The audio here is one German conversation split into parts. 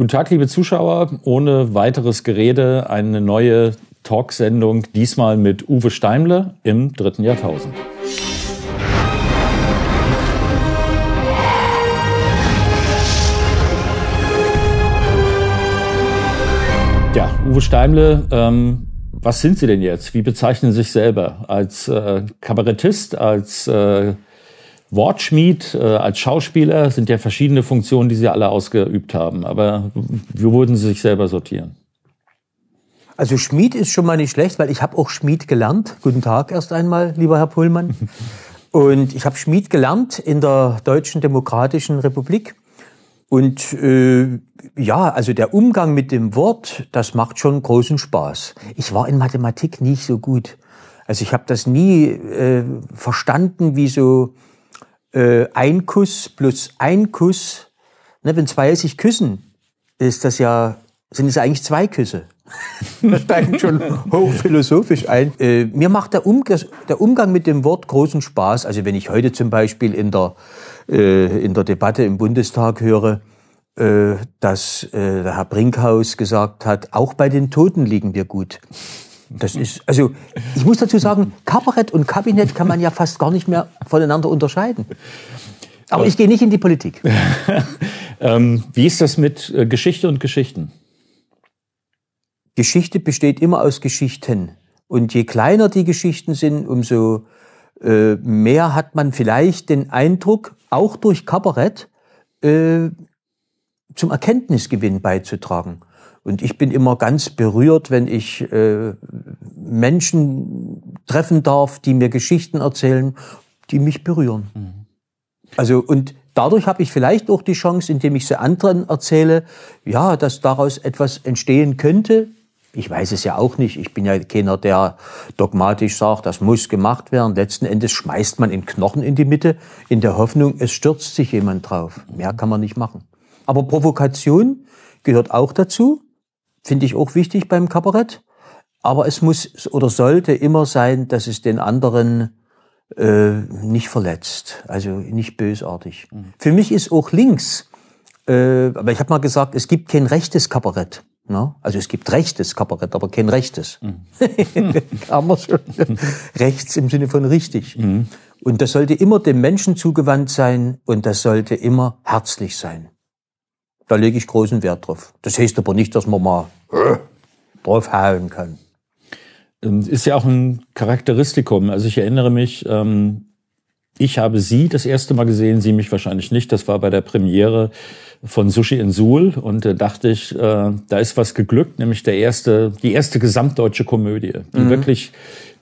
Guten Tag, liebe Zuschauer. Ohne weiteres Gerede eine neue Talksendung, diesmal mit Uwe Steimle im dritten Jahrtausend. Ja, Uwe Steimle, ähm, was sind Sie denn jetzt? Wie bezeichnen Sie sich selber? Als äh, Kabarettist, als äh, Wortschmied, äh, als Schauspieler sind ja verschiedene Funktionen, die Sie alle ausgeübt haben. Aber wie würden Sie sich selber sortieren? Also Schmied ist schon mal nicht schlecht, weil ich habe auch Schmied gelernt. Guten Tag erst einmal, lieber Herr Pullmann. Und ich habe Schmied gelernt in der Deutschen Demokratischen Republik. Und äh, ja, also der Umgang mit dem Wort, das macht schon großen Spaß. Ich war in Mathematik nicht so gut. Also ich habe das nie äh, verstanden, wie so äh, ein Kuss plus ein Kuss, ne, wenn zwei sich küssen, ist das ja, sind es eigentlich zwei Küsse. das steigt schon hochphilosophisch ein. Äh, mir macht der, um der, Umgang mit dem Wort großen Spaß. Also wenn ich heute zum Beispiel in der, äh, in der Debatte im Bundestag höre, äh, dass äh, der Herr Brinkhaus gesagt hat, auch bei den Toten liegen wir gut. Das ist, also ich muss dazu sagen, Kabarett und Kabinett kann man ja fast gar nicht mehr voneinander unterscheiden. Aber ich gehe nicht in die Politik. ähm, wie ist das mit äh, Geschichte und Geschichten? Geschichte besteht immer aus Geschichten. Und je kleiner die Geschichten sind, umso äh, mehr hat man vielleicht den Eindruck, auch durch Kabarett äh, zum Erkenntnisgewinn beizutragen. Und ich bin immer ganz berührt, wenn ich äh, Menschen treffen darf, die mir Geschichten erzählen, die mich berühren. Mhm. Also und dadurch habe ich vielleicht auch die Chance, indem ich sie anderen erzähle, ja, dass daraus etwas entstehen könnte. Ich weiß es ja auch nicht. Ich bin ja keiner, der dogmatisch sagt, das muss gemacht werden. Letzten Endes schmeißt man in Knochen in die Mitte in der Hoffnung, es stürzt sich jemand drauf. Mehr kann man nicht machen. Aber Provokation gehört auch dazu finde ich auch wichtig beim Kabarett. Aber es muss oder sollte immer sein, dass es den anderen äh, nicht verletzt, also nicht bösartig. Mhm. Für mich ist auch links, äh, aber ich habe mal gesagt, es gibt kein rechtes Kabarett. Ne? Also es gibt rechtes Kabarett, aber kein rechtes. Mhm. Kann schon. Rechts im Sinne von richtig. Mhm. Und das sollte immer dem Menschen zugewandt sein und das sollte immer herzlich sein. Da lege ich großen Wert drauf. Das heißt aber nicht, dass man mal äh, drauf draufhauen kann. Ähm, ist ja auch ein Charakteristikum. Also ich erinnere mich, ähm, ich habe Sie das erste Mal gesehen, Sie mich wahrscheinlich nicht. Das war bei der Premiere von Sushi in Suhl und äh, dachte ich, äh, da ist was geglückt, nämlich der erste, die erste gesamtdeutsche Komödie, die mhm. wirklich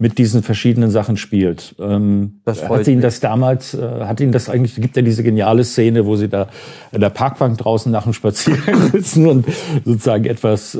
mit diesen verschiedenen Sachen spielt. Ähm, das hat ihn mich. das damals, äh, hat ihn das eigentlich, gibt ja diese geniale Szene, wo sie da in der Parkbank draußen nach dem Spaziergang sitzen und sozusagen etwas, äh,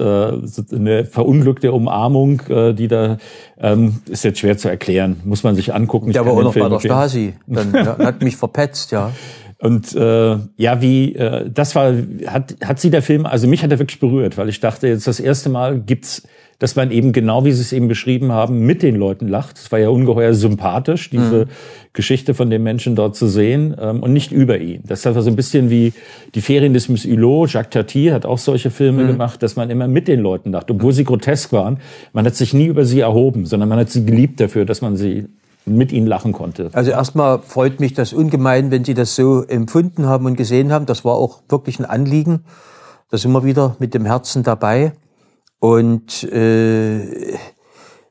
eine verunglückte Umarmung, äh, die da, ähm, ist jetzt schwer zu erklären, muss man sich angucken. Ja, war auch noch bei der Stasi, dann hat mich verpetzt, ja. Und äh, ja, wie äh, das war, hat, hat sie der Film, also mich hat er wirklich berührt, weil ich dachte, jetzt das erste Mal gibt's, dass man eben genau, wie sie es eben beschrieben haben, mit den Leuten lacht. Es war ja ungeheuer sympathisch, diese mhm. Geschichte von den Menschen dort zu sehen ähm, und nicht über ihn. Das war so ein bisschen wie die Ferien des Miss Hulot. Jacques Tati hat auch solche Filme mhm. gemacht, dass man immer mit den Leuten lacht, obwohl sie grotesk waren. Man hat sich nie über sie erhoben, sondern man hat sie geliebt dafür, dass man sie mit ihnen lachen konnte. Also erstmal freut mich das ungemein, wenn Sie das so empfunden haben und gesehen haben. Das war auch wirklich ein Anliegen. Da sind wir wieder mit dem Herzen dabei. Und äh,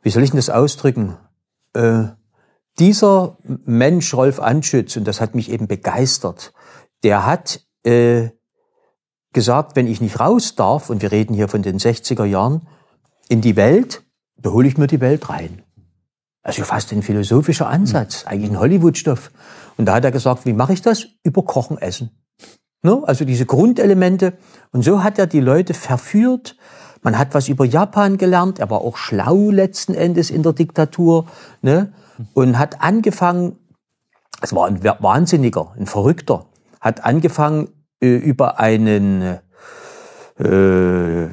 wie soll ich denn das ausdrücken? Äh, dieser Mensch, Rolf Anschütz, und das hat mich eben begeistert, der hat äh, gesagt, wenn ich nicht raus darf, und wir reden hier von den 60er Jahren, in die Welt, da hole ich mir die Welt rein. Also fast ein philosophischer Ansatz, eigentlich ein Hollywood-Stoff. Und da hat er gesagt, wie mache ich das? Über Kochen, Essen. Ne? Also diese Grundelemente. Und so hat er die Leute verführt. Man hat was über Japan gelernt. Er war auch schlau letzten Endes in der Diktatur. Ne? Und hat angefangen, es war ein Wahnsinniger, ein Verrückter, hat angefangen äh, über einen äh,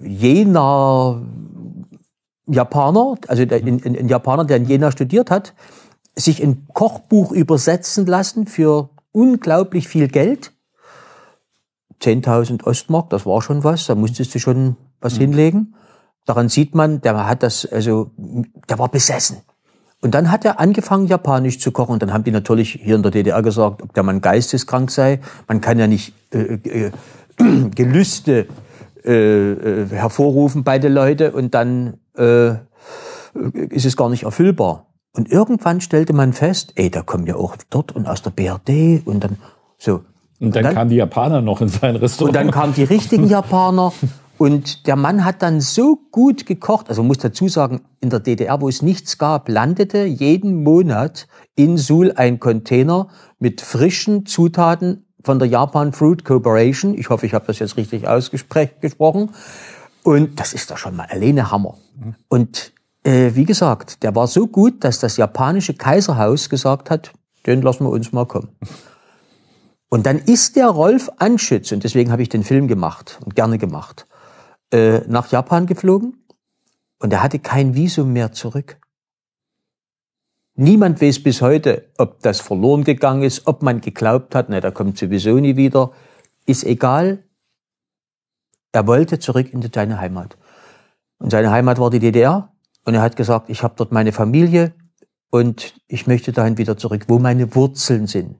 Jena Japaner, also mhm. ein, ein Japaner, der in Jena studiert hat, sich ein Kochbuch übersetzen lassen für unglaublich viel Geld. 10.000 Ostmark, das war schon was, da musstest du schon was mhm. hinlegen. Daran sieht man, der hat das, also, der war besessen. Und dann hat er angefangen, Japanisch zu kochen. Und dann haben die natürlich hier in der DDR gesagt, ob der Mann geisteskrank sei. Man kann ja nicht äh, äh, Gelüste äh, äh, hervorrufen bei den Leuten und dann äh, ist es gar nicht erfüllbar. Und irgendwann stellte man fest, ey, da kommen ja auch dort und aus der BRD und dann so. Und dann, dann kamen die Japaner noch in sein Restaurant. Und dann kamen die richtigen Japaner. Und der Mann hat dann so gut gekocht, also man muss dazu sagen, in der DDR, wo es nichts gab, landete jeden Monat in Suhl ein Container mit frischen Zutaten von der Japan Fruit Corporation. Ich hoffe, ich habe das jetzt richtig ausgesprochen. Und das ist doch schon mal alleine Hammer. Und äh, wie gesagt, der war so gut, dass das japanische Kaiserhaus gesagt hat, den lassen wir uns mal kommen. Und dann ist der Rolf Anschütz, und deswegen habe ich den Film gemacht und gerne gemacht, äh, nach Japan geflogen und er hatte kein Visum mehr zurück. Niemand weiß bis heute, ob das verloren gegangen ist, ob man geglaubt hat, ne, da kommt sowieso nie wieder. Ist egal. Er wollte zurück in seine Heimat. Und seine Heimat war die DDR. Und er hat gesagt, ich habe dort meine Familie und ich möchte dahin wieder zurück, wo meine Wurzeln sind.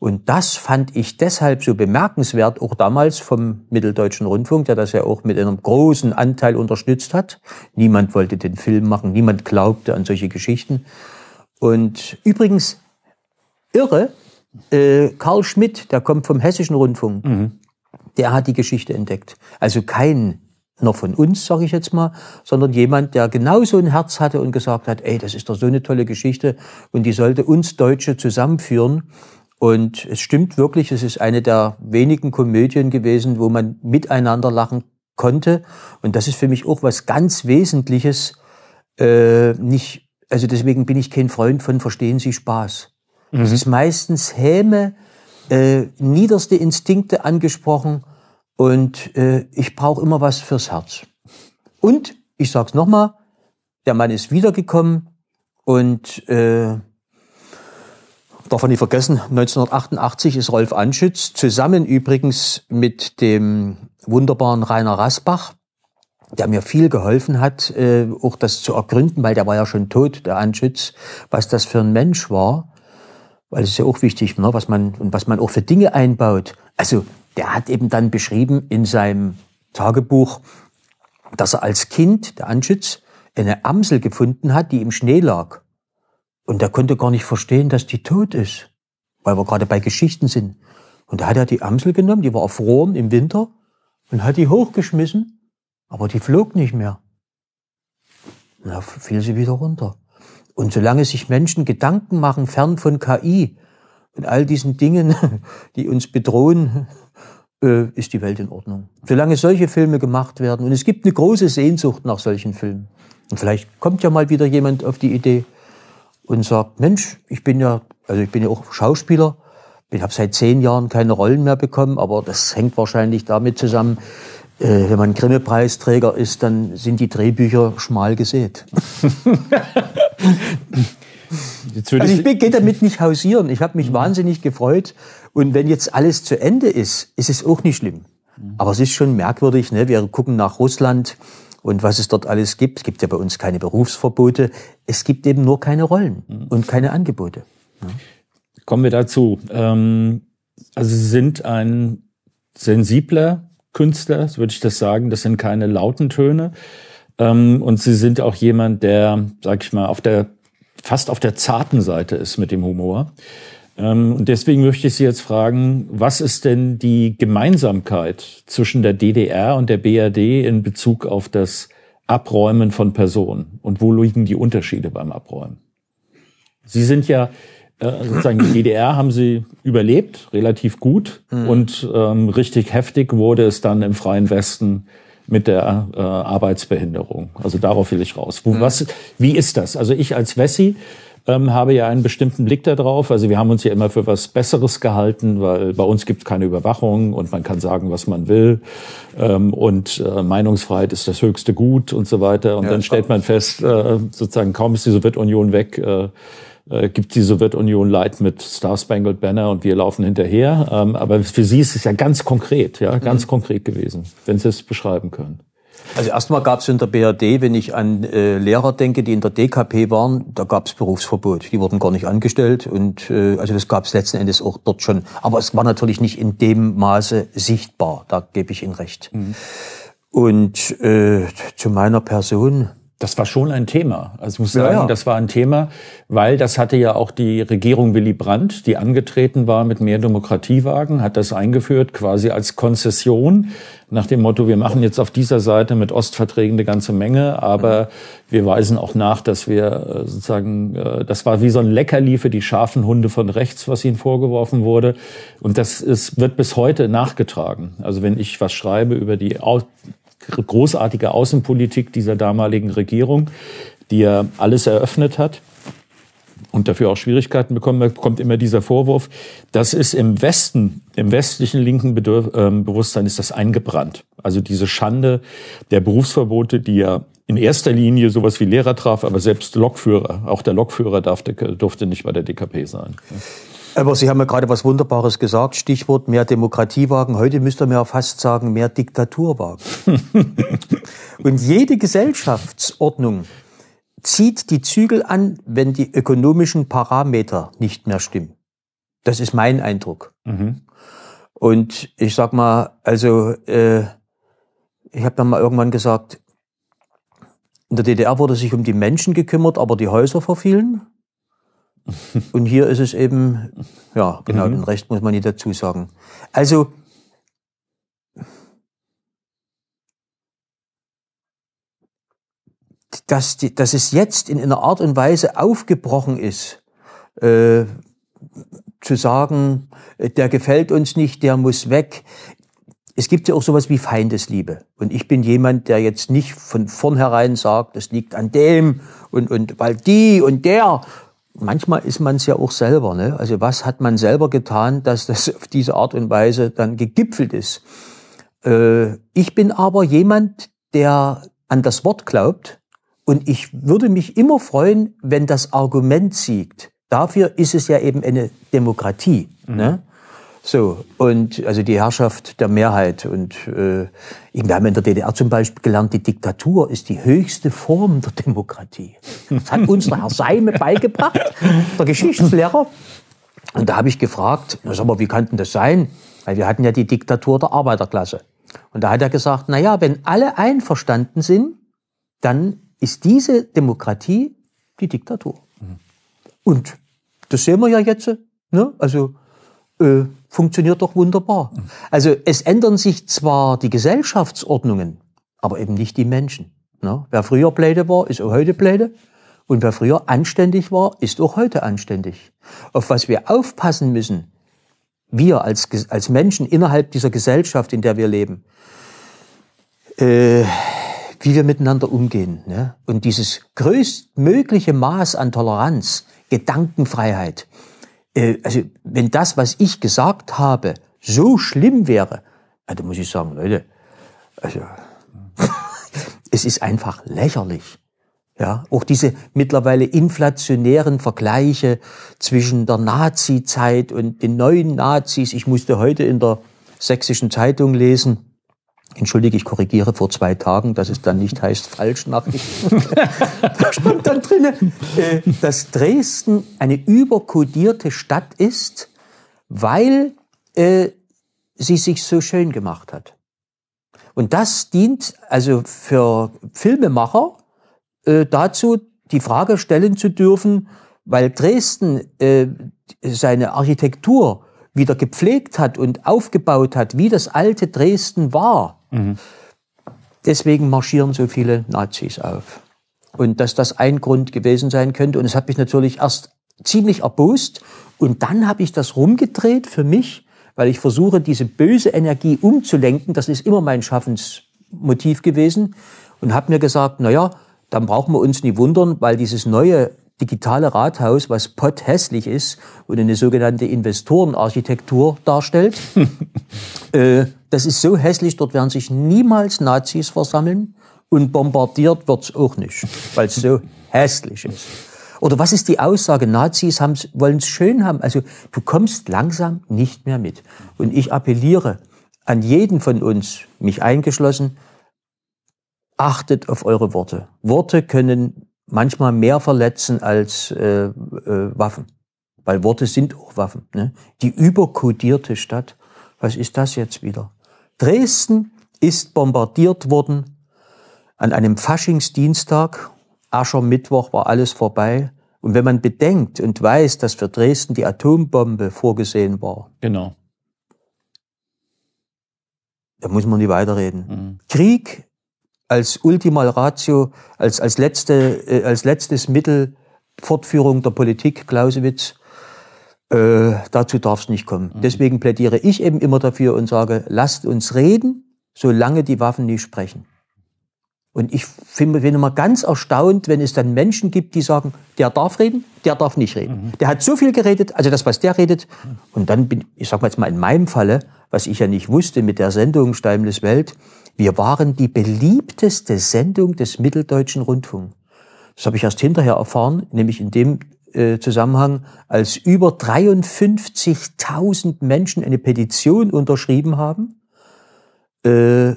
Und das fand ich deshalb so bemerkenswert, auch damals vom Mitteldeutschen Rundfunk, der das ja auch mit einem großen Anteil unterstützt hat. Niemand wollte den Film machen, niemand glaubte an solche Geschichten. Und übrigens, irre, äh, Karl Schmidt, der kommt vom Hessischen Rundfunk, mhm. der hat die Geschichte entdeckt. Also kein einer von uns, sage ich jetzt mal, sondern jemand, der genauso ein Herz hatte und gesagt hat, ey, das ist doch so eine tolle Geschichte und die sollte uns Deutsche zusammenführen. Und es stimmt wirklich, es ist eine der wenigen Komödien gewesen, wo man miteinander lachen konnte. Und das ist für mich auch was ganz Wesentliches. Äh, nicht, also deswegen bin ich kein Freund von Verstehen Sie Spaß. Es mhm. ist meistens Häme, äh, niederste Instinkte angesprochen und äh, ich brauche immer was fürs Herz. Und ich sag's nochmal, der Mann ist wiedergekommen und äh, darf man nicht vergessen, 1988 ist Rolf Anschütz, zusammen übrigens mit dem wunderbaren Rainer Rasbach, der mir viel geholfen hat, äh, auch das zu ergründen, weil der war ja schon tot, der Anschütz, was das für ein Mensch war. Weil es ist ja auch wichtig, ne, was man, und was man auch für Dinge einbaut. Also, der hat eben dann beschrieben in seinem Tagebuch, dass er als Kind, der Anschütz, eine Amsel gefunden hat, die im Schnee lag. Und er konnte gar nicht verstehen, dass die tot ist, weil wir gerade bei Geschichten sind. Und da hat er die Amsel genommen, die war erfroren im Winter, und hat die hochgeschmissen, aber die flog nicht mehr. Und da fiel sie wieder runter. Und solange sich Menschen Gedanken machen, fern von KI, mit all diesen Dingen, die uns bedrohen, äh, ist die Welt in Ordnung. Solange solche Filme gemacht werden, und es gibt eine große Sehnsucht nach solchen Filmen, und vielleicht kommt ja mal wieder jemand auf die Idee und sagt, Mensch, ich bin ja, also ich bin ja auch Schauspieler, ich habe seit zehn Jahren keine Rollen mehr bekommen, aber das hängt wahrscheinlich damit zusammen, äh, wenn man Grimme-Preisträger ist, dann sind die Drehbücher schmal gesät. also ich bin, gehe damit nicht hausieren. Ich habe mich mhm. wahnsinnig gefreut. Und wenn jetzt alles zu Ende ist, ist es auch nicht schlimm. Aber es ist schon merkwürdig. Ne? Wir gucken nach Russland und was es dort alles gibt. Es gibt ja bei uns keine Berufsverbote. Es gibt eben nur keine Rollen mhm. und keine Angebote. Ja. Ne? Kommen wir dazu. Ähm, also Sie sind ein sensibler Künstler, so würde ich das sagen. Das sind keine lauten Töne. Ähm, und Sie sind auch jemand, der, sag ich mal, auf der fast auf der zarten Seite ist mit dem Humor. Ähm, und deswegen möchte ich Sie jetzt fragen, was ist denn die Gemeinsamkeit zwischen der DDR und der BRD in Bezug auf das Abräumen von Personen? Und wo liegen die Unterschiede beim Abräumen? Sie sind ja äh, sozusagen die DDR haben sie überlebt, relativ gut. Mhm. Und ähm, richtig heftig wurde es dann im Freien Westen mit der äh, Arbeitsbehinderung. Also darauf will ich raus. Wo, mhm. was, wie ist das? Also ich als Wessi ähm, habe ja einen bestimmten Blick darauf. Also wir haben uns ja immer für was Besseres gehalten, weil bei uns gibt es keine Überwachung und man kann sagen, was man will. Ähm, und äh, Meinungsfreiheit ist das höchste Gut und so weiter. Und ja, dann stellt man fest, äh, sozusagen kaum ist die Sowjetunion weg. Äh, äh, gibt die Sowjetunion Leid mit Star Spangled Banner und wir laufen hinterher. Ähm, aber für Sie ist es ja ganz konkret, ja, ganz mhm. konkret gewesen, wenn Sie es beschreiben können. Also erstmal gab es in der BRD, wenn ich an äh, Lehrer denke, die in der DKP waren, da gab es Berufsverbot. Die wurden gar nicht angestellt und äh, also das gab es letzten Endes auch dort schon. Aber es war natürlich nicht in dem Maße sichtbar. Da gebe ich Ihnen recht. Mhm. Und äh, zu meiner Person. Das war schon ein Thema. Also ich muss sagen, ja, ja. das war ein Thema, weil das hatte ja auch die Regierung Willy Brandt, die angetreten war mit mehr Demokratiewagen, hat das eingeführt quasi als Konzession nach dem Motto, wir machen jetzt auf dieser Seite mit Ostverträgen eine ganze Menge, aber wir weisen auch nach, dass wir äh, sozusagen, äh, das war wie so ein Leckerli für die scharfen Hunde von rechts, was ihnen vorgeworfen wurde. Und das ist, wird bis heute nachgetragen. Also wenn ich was schreibe über die großartige Außenpolitik dieser damaligen Regierung, die ja alles eröffnet hat und dafür auch Schwierigkeiten bekommen, kommt immer dieser Vorwurf, das ist im Westen, im westlichen linken Bedürf äh, Bewusstsein ist das eingebrannt. Also diese Schande der Berufsverbote, die ja in erster Linie sowas wie Lehrer traf, aber selbst Lokführer, auch der Lokführer darf, durfte nicht bei der DKP sein. Aber Sie haben ja gerade was Wunderbares gesagt, Stichwort mehr Demokratie wagen. Heute müsste man ja fast sagen, mehr Diktatur wagen. Und jede Gesellschaftsordnung zieht die Zügel an, wenn die ökonomischen Parameter nicht mehr stimmen. Das ist mein Eindruck. Mhm. Und ich sag mal, also äh, ich habe dann mal irgendwann gesagt, in der DDR wurde sich um die Menschen gekümmert, aber die Häuser verfielen. Und hier ist es eben, ja, genau, mhm. den Rest muss man nicht dazu sagen. Also, dass, die, dass es jetzt in einer Art und Weise aufgebrochen ist, äh, zu sagen, äh, der gefällt uns nicht, der muss weg. Es gibt ja auch sowas wie Feindesliebe. Und ich bin jemand, der jetzt nicht von vornherein sagt, es liegt an dem und, und weil die und der, manchmal ist man es ja auch selber. Ne? Also was hat man selber getan, dass das auf diese Art und Weise dann gegipfelt ist? Äh, ich bin aber jemand, der an das Wort glaubt und ich würde mich immer freuen, wenn das Argument siegt. Dafür ist es ja eben eine Demokratie. Ne? Mhm. Ne? So, und also die Herrschaft der Mehrheit. Und äh, wir haben in der DDR zum Beispiel gelernt, die Diktatur ist die höchste Form der Demokratie. Das hat uns der Herr Seime beigebracht, der Geschichtslehrer. Und da habe ich gefragt, na, sag mal, wie kann denn das sein? Weil wir hatten ja die Diktatur der Arbeiterklasse. Und da hat er gesagt, na ja, wenn alle einverstanden sind, dann ist diese Demokratie die Diktatur. Mhm. Und das sehen wir ja jetzt. Ne? Also äh, funktioniert doch wunderbar. Mhm. Also es ändern sich zwar die Gesellschaftsordnungen, aber eben nicht die Menschen. Ne? Wer früher pleite war, ist auch heute pleite. Und wer früher anständig war, ist auch heute anständig. Auf was wir aufpassen müssen, wir als, als Menschen innerhalb dieser Gesellschaft, in der wir leben, äh, wie wir miteinander umgehen. Ne? Und dieses größtmögliche Maß an Toleranz, Gedankenfreiheit, äh, also wenn das, was ich gesagt habe, so schlimm wäre, also muss ich sagen, Leute, also es ist einfach lächerlich. Ja, auch diese mittlerweile inflationären Vergleiche zwischen der Nazi-Zeit und den neuen Nazis. Ich musste heute in der sächsischen Zeitung lesen, entschuldige, ich korrigiere vor zwei Tagen, dass es dann nicht heißt Falschnachrichten. da stand dann drin, äh, dass Dresden eine überkodierte Stadt ist, weil äh, sie sich so schön gemacht hat. Und das dient also für Filmemacher äh, dazu, die Frage stellen zu dürfen, weil Dresden äh, seine Architektur wieder gepflegt hat und aufgebaut hat, wie das alte Dresden war, Mhm. Deswegen marschieren so viele Nazis auf. Und dass das ein Grund gewesen sein könnte. Und es hat mich natürlich erst ziemlich erbost. Und dann habe ich das rumgedreht für mich, weil ich versuche, diese böse Energie umzulenken. Das ist immer mein Schaffensmotiv gewesen. Und habe mir gesagt, naja, dann brauchen wir uns nicht wundern, weil dieses neue digitale Rathaus, was potthässlich ist und eine sogenannte Investorenarchitektur darstellt, äh, das ist so hässlich, dort werden sich niemals Nazis versammeln und bombardiert wird es auch nicht, weil es so hässlich ist. Oder was ist die Aussage? Nazis wollen es schön haben. Also du kommst langsam nicht mehr mit. Und ich appelliere an jeden von uns, mich eingeschlossen, achtet auf eure Worte. Worte können manchmal mehr verletzen als äh, äh, Waffen. Weil Worte sind auch Waffen. Ne? Die überkodierte Stadt, was ist das jetzt wieder? Dresden ist bombardiert worden an einem Faschingsdienstag. Aschermittwoch war alles vorbei. Und wenn man bedenkt und weiß, dass für Dresden die Atombombe vorgesehen war. Genau. Da muss man nicht weiterreden. Mhm. Krieg als Ultima Ratio, als, als, letzte, äh, als letztes Mittel Fortführung der Politik Clausewitz äh, dazu darf es nicht kommen. Mhm. Deswegen plädiere ich eben immer dafür und sage, lasst uns reden, solange die Waffen nicht sprechen. Und ich finde, bin immer ganz erstaunt, wenn es dann Menschen gibt, die sagen, der darf reden, der darf nicht reden. Mhm. Der hat so viel geredet, also das, was der redet. Mhm. Und dann bin, ich sag mal jetzt mal in meinem Falle, was ich ja nicht wusste mit der Sendung Steimles Welt, wir waren die beliebteste Sendung des mitteldeutschen Rundfunks. Das habe ich erst hinterher erfahren, nämlich in dem äh, Zusammenhang, als über 53.000 Menschen eine Petition unterschrieben haben äh,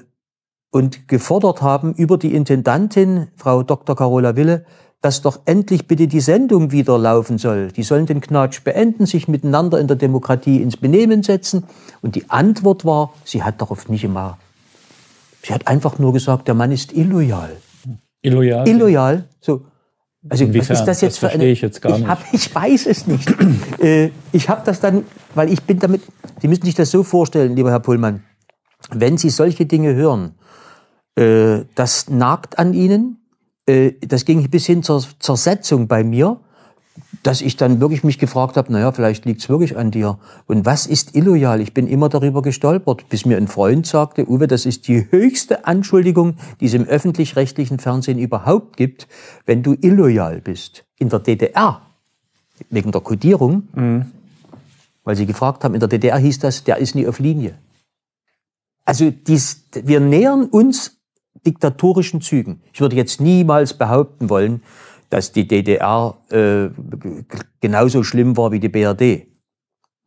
und gefordert haben über die Intendantin, Frau Dr. Carola Wille, dass doch endlich bitte die Sendung wieder laufen soll. Die sollen den Knatsch beenden, sich miteinander in der Demokratie ins Benehmen setzen. Und die Antwort war, sie hat darauf nicht immer. Sie hat einfach nur gesagt, der Mann ist illoyal. Illoyal? Illoyal. So. Also Inwiefern? was ist das jetzt das verstehe ich jetzt gar ich Hab, ich weiß es nicht. äh, ich habe das dann, weil ich bin damit. Sie müssen sich das so vorstellen, lieber Herr Pullmann. Wenn Sie solche Dinge hören, äh, das nagt an Ihnen. Äh, das ging bis hin zur Zersetzung bei mir dass ich dann wirklich mich gefragt habe, naja, vielleicht liegt's wirklich an dir. Und was ist illoyal? Ich bin immer darüber gestolpert, bis mir ein Freund sagte, Uwe, das ist die höchste Anschuldigung, die es im öffentlich-rechtlichen Fernsehen überhaupt gibt, wenn du illoyal bist. In der DDR, wegen der Kodierung, mhm. weil sie gefragt haben, in der DDR hieß das, der ist nie auf Linie. Also dies, wir nähern uns diktatorischen Zügen. Ich würde jetzt niemals behaupten wollen, dass die DDR äh, genauso schlimm war wie die BRD.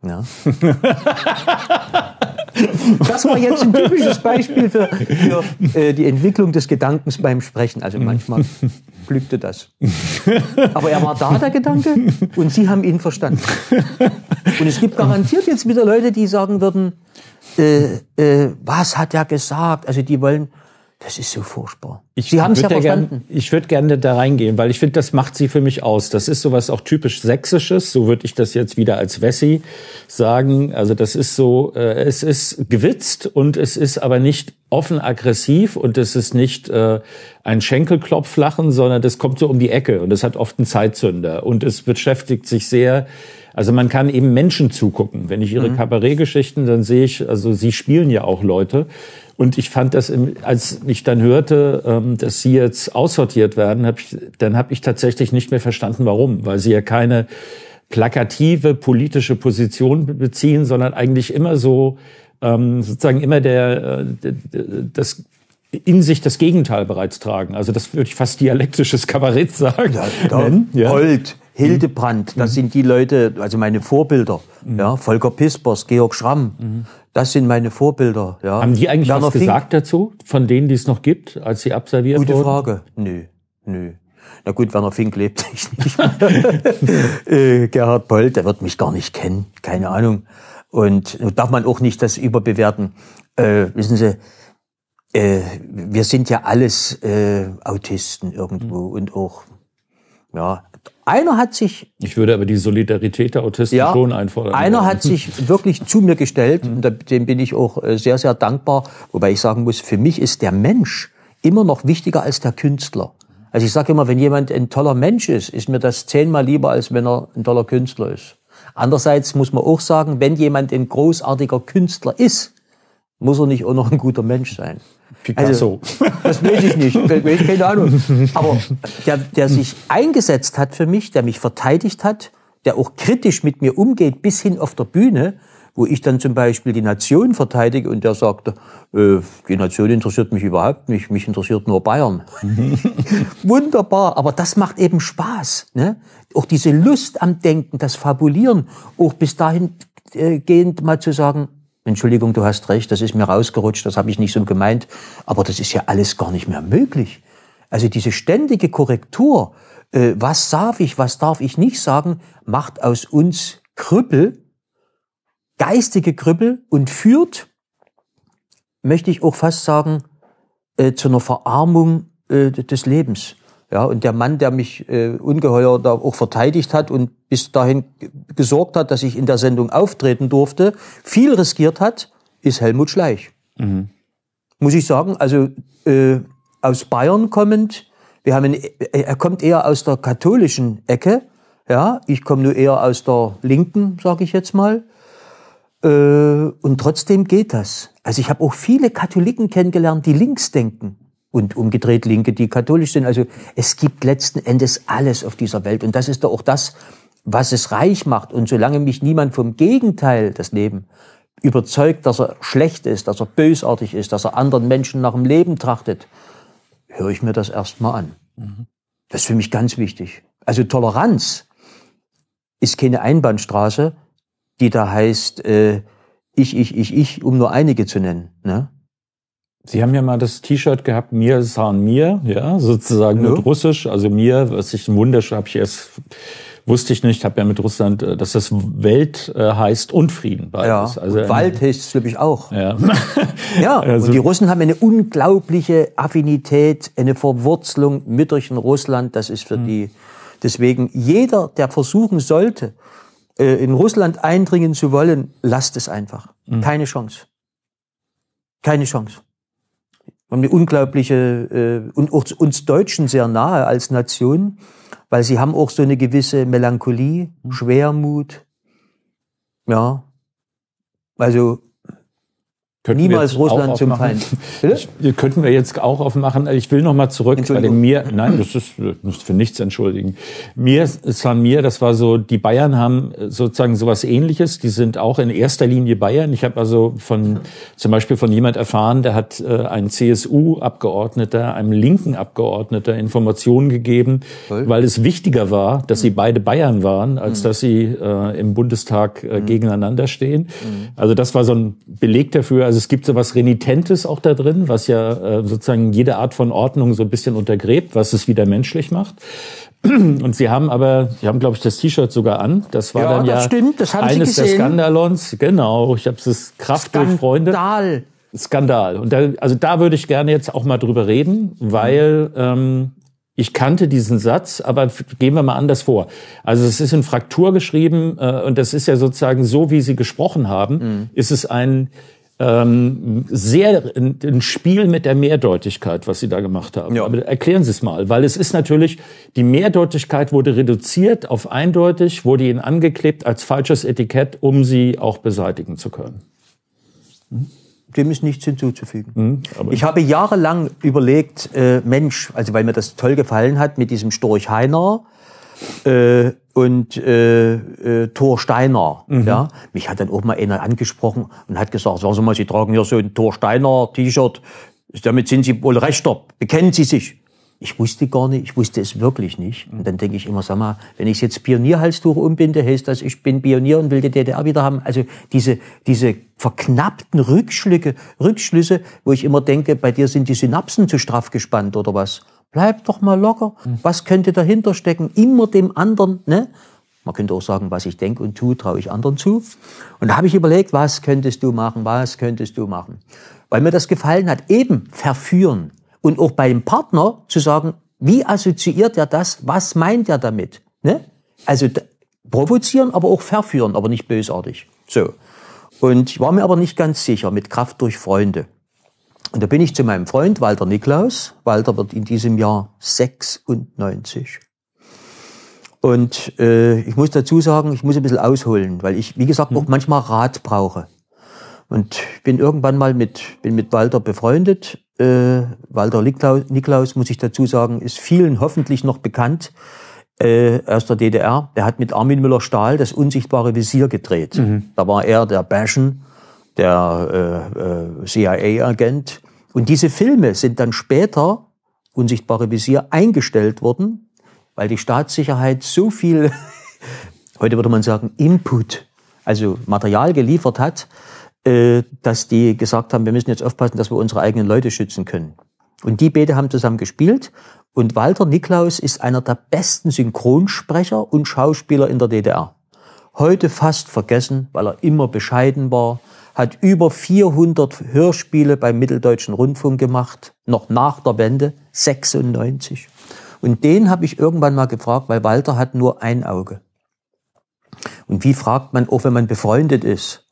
Ja. Das war jetzt ein typisches Beispiel für, für äh, die Entwicklung des Gedankens beim Sprechen. Also manchmal glückte das. Aber er war da, der Gedanke, und Sie haben ihn verstanden. Und es gibt garantiert jetzt wieder Leute, die sagen würden, äh, äh, was hat er gesagt? Also die wollen das ist so furchtbar. Ich sie haben es ja verstanden. Gern, ich würde gerne da reingehen, weil ich finde, das macht sie für mich aus. Das ist sowas auch typisch Sächsisches. So würde ich das jetzt wieder als Wessi sagen. Also das ist so, äh, es ist gewitzt und es ist aber nicht offen aggressiv und es ist nicht äh, ein Schenkelklopflachen, sondern das kommt so um die Ecke und es hat oft einen Zeitzünder und es beschäftigt sich sehr also man kann eben Menschen zugucken. Wenn ich ihre mhm. Kabarettgeschichten, dann sehe ich, also sie spielen ja auch Leute. Und ich fand das, als ich dann hörte, ähm, dass sie jetzt aussortiert werden, hab ich, dann habe ich tatsächlich nicht mehr verstanden, warum. Weil sie ja keine plakative politische Position beziehen, sondern eigentlich immer so ähm, sozusagen immer der, äh, das in sich das Gegenteil bereits tragen. Also das würde ich fast dialektisches Kabarett sagen. Ja, genau. ja. Holt, mhm. Hildebrand, das mhm. sind die Leute, also meine Vorbilder. Mhm. Ja, Volker Pispers, Georg Schramm, mhm das sind meine Vorbilder. Ja. Haben die eigentlich Werner was gesagt dazu, von denen, die es noch gibt, als sie absolviert Gute wurden? Gute Frage. Nö, nö. Na gut, Werner Fink lebt nicht. Äh, Gerhard Polt, der wird mich gar nicht kennen, keine Ahnung. Und darf man auch nicht das überbewerten. Äh, wissen Sie, äh, wir sind ja alles äh, Autisten irgendwo mhm. und auch ja, einer hat sich. Ich würde aber die Solidarität der Autisten ja, schon einfordern. Einer hat sich wirklich zu mir gestellt, und dem bin ich auch äh, sehr, sehr dankbar. Wobei ich sagen muss, für mich ist der Mensch immer noch wichtiger als der Künstler. Also ich sage immer, wenn jemand ein toller Mensch ist, ist mir das zehnmal lieber, als wenn er ein toller Künstler ist. Andererseits muss man auch sagen, wenn jemand ein großartiger Künstler ist, muss er nicht auch noch ein guter Mensch sein. Picasso. Also, das weiß ich nicht, keine Ahnung. Aber der, der sich eingesetzt hat für mich, der mich verteidigt hat, der auch kritisch mit mir umgeht, bis hin auf der Bühne, wo ich dann zum Beispiel die Nation verteidige und der sagt, äh, die Nation interessiert mich überhaupt nicht, mich interessiert nur Bayern. Wunderbar, aber das macht eben Spaß. Ne? Auch diese Lust am Denken, das Fabulieren, auch bis dahin äh, gehend mal zu sagen, Entschuldigung, du hast recht, das ist mir rausgerutscht, das habe ich nicht so gemeint, aber das ist ja alles gar nicht mehr möglich. Also diese ständige Korrektur, äh, was darf ich, was darf ich nicht sagen, macht aus uns Krüppel, geistige Krüppel und führt, möchte ich auch fast sagen, äh, zu einer Verarmung äh, des Lebens. Ja, und der Mann, der mich äh, ungeheuer da auch verteidigt hat und bis dahin gesorgt hat, dass ich in der Sendung auftreten durfte, viel riskiert hat, ist Helmut Schleich. Mhm. Muss ich sagen, also äh, aus Bayern kommend, wir haben einen, äh, er kommt eher aus der katholischen Ecke, ja, ich komme nur eher aus der linken, sage ich jetzt mal. Äh, und trotzdem geht das. Also ich habe auch viele Katholiken kennengelernt, die links denken und umgedreht Linke, die katholisch sind. Also es gibt letzten Endes alles auf dieser Welt und das ist doch auch das, was es reich macht. Und solange mich niemand vom Gegenteil das Leben überzeugt, dass er schlecht ist, dass er bösartig ist, dass er anderen Menschen nach dem Leben trachtet, höre ich mir das erstmal an. Mhm. Das ist für mich ganz wichtig. Also Toleranz ist keine Einbahnstraße, die da heißt, äh, ich, ich, ich, ich, um nur einige zu nennen. Ne? Sie haben ja mal das T-Shirt gehabt, mir san mir, ja, sozusagen Hallo? mit Russisch, also mir, was ich ein Wunder habe ich erst wusste ich nicht, habe ja mit Russland, äh, dass das Welt äh, heißt und Frieden beides. Ja, also, und Wald heißt es, glaube ich, auch. Ja, ja also, und die Russen haben eine unglaubliche Affinität, eine Verwurzelung mütterchen Russland. Das ist für mhm. die, deswegen jeder, der versuchen sollte, äh, in Russland eindringen zu wollen, lasst es einfach. Mhm. Keine Chance. Keine Chance haben eine unglaubliche äh, und auch uns Deutschen sehr nahe als Nation, weil sie haben auch so eine gewisse Melancholie, mhm. Schwermut, ja. Also Könnten Niemals Russland zum Feind. Ich, könnten wir jetzt auch aufmachen. Ich will noch mal zurück bei dem Mir. Nein, das ist musst für nichts entschuldigen. Mir San Mir, das war so. Die Bayern haben sozusagen sowas Ähnliches. Die sind auch in erster Linie Bayern. Ich habe also von zum Beispiel von jemand erfahren, der hat äh, ein CSU-Abgeordneter, einem linken Abgeordneter Informationen gegeben, Voll. weil es wichtiger war, dass sie mhm. beide Bayern waren, als mhm. dass sie äh, im Bundestag äh, mhm. gegeneinander stehen. Mhm. Also das war so ein Beleg dafür also es gibt so was Renitentes auch da drin, was ja äh, sozusagen jede Art von Ordnung so ein bisschen untergräbt, was es wieder menschlich macht. Und sie haben aber, sie haben, glaube ich, das T-Shirt sogar an. Das war ja, dann das ja stimmt, das eines der Skandalons. Genau, ich habe es Kraft Skandal. durch Freunde. Skandal. Skandal. Und da, also da würde ich gerne jetzt auch mal drüber reden, weil ähm, ich kannte diesen Satz, aber gehen wir mal anders vor. Also es ist in Fraktur geschrieben äh, und das ist ja sozusagen so, wie Sie gesprochen haben, mhm. ist es ein ähm, sehr ein Spiel mit der Mehrdeutigkeit, was Sie da gemacht haben. Ja. Aber erklären Sie es mal, weil es ist natürlich, die Mehrdeutigkeit wurde reduziert auf eindeutig, wurde Ihnen angeklebt als falsches Etikett, um sie auch beseitigen zu können. Hm? dem ist nichts hinzuzufügen. Mhm, ich habe jahrelang überlegt, äh, Mensch, also weil mir das toll gefallen hat mit diesem Storch Heiner, äh, und äh, äh, Thor Steiner. Mhm. Ja? Mich hat dann auch mal einer angesprochen und hat gesagt, sagen Sie mal, Sie tragen hier so ein Thor Steiner T-Shirt, damit sind Sie wohl Rechter, bekennen Sie sich. Ich wusste gar nicht, ich wusste es wirklich nicht. Und dann denke ich immer, sag mal, wenn ich jetzt Pionierhalstuch umbinde, heißt das, ich bin Pionier und will die DDR wieder haben. Also diese, diese verknappten Rückschlüsse, Rückschlüsse, wo ich immer denke, bei dir sind die Synapsen zu straff gespannt oder was. Bleib doch mal locker. Mhm. Was könnte dahinter stecken? Immer dem anderen, ne? Man könnte auch sagen, was ich denke und tue, traue ich anderen zu. Und da habe ich überlegt, was könntest du machen, was könntest du machen? Weil mir das gefallen hat, eben verführen und auch beim Partner zu sagen, wie assoziiert er das, was meint er damit? Ne? Also provozieren, aber auch verführen, aber nicht bösartig. So. Und ich war mir aber nicht ganz sicher mit Kraft durch Freunde. Und da bin ich zu meinem Freund Walter Niklaus. Walter wird in diesem Jahr 96. Und äh, ich muss dazu sagen, ich muss ein bisschen ausholen, weil ich, wie gesagt, auch hm. manchmal Rat brauche. Und ich bin irgendwann mal mit, bin mit Walter befreundet. Äh, Walter Niklaus, Niklaus, muss ich dazu sagen, ist vielen hoffentlich noch bekannt äh, aus der DDR. Er hat mit Armin Müller-Stahl das unsichtbare Visier gedreht. Mhm. Da war er der Bashen der äh, äh CIA-Agent. Und diese Filme sind dann später, Unsichtbare Visier, eingestellt worden, weil die Staatssicherheit so viel, heute würde man sagen, Input, also Material geliefert hat, äh, dass die gesagt haben, wir müssen jetzt aufpassen, dass wir unsere eigenen Leute schützen können. Und die beide haben zusammen gespielt. Und Walter Niklaus ist einer der besten Synchronsprecher und Schauspieler in der DDR heute fast vergessen, weil er immer bescheiden war, hat über 400 Hörspiele beim Mitteldeutschen Rundfunk gemacht, noch nach der Wende, 96. Und den habe ich irgendwann mal gefragt, weil Walter hat nur ein Auge. Und wie fragt man, auch wenn man befreundet ist,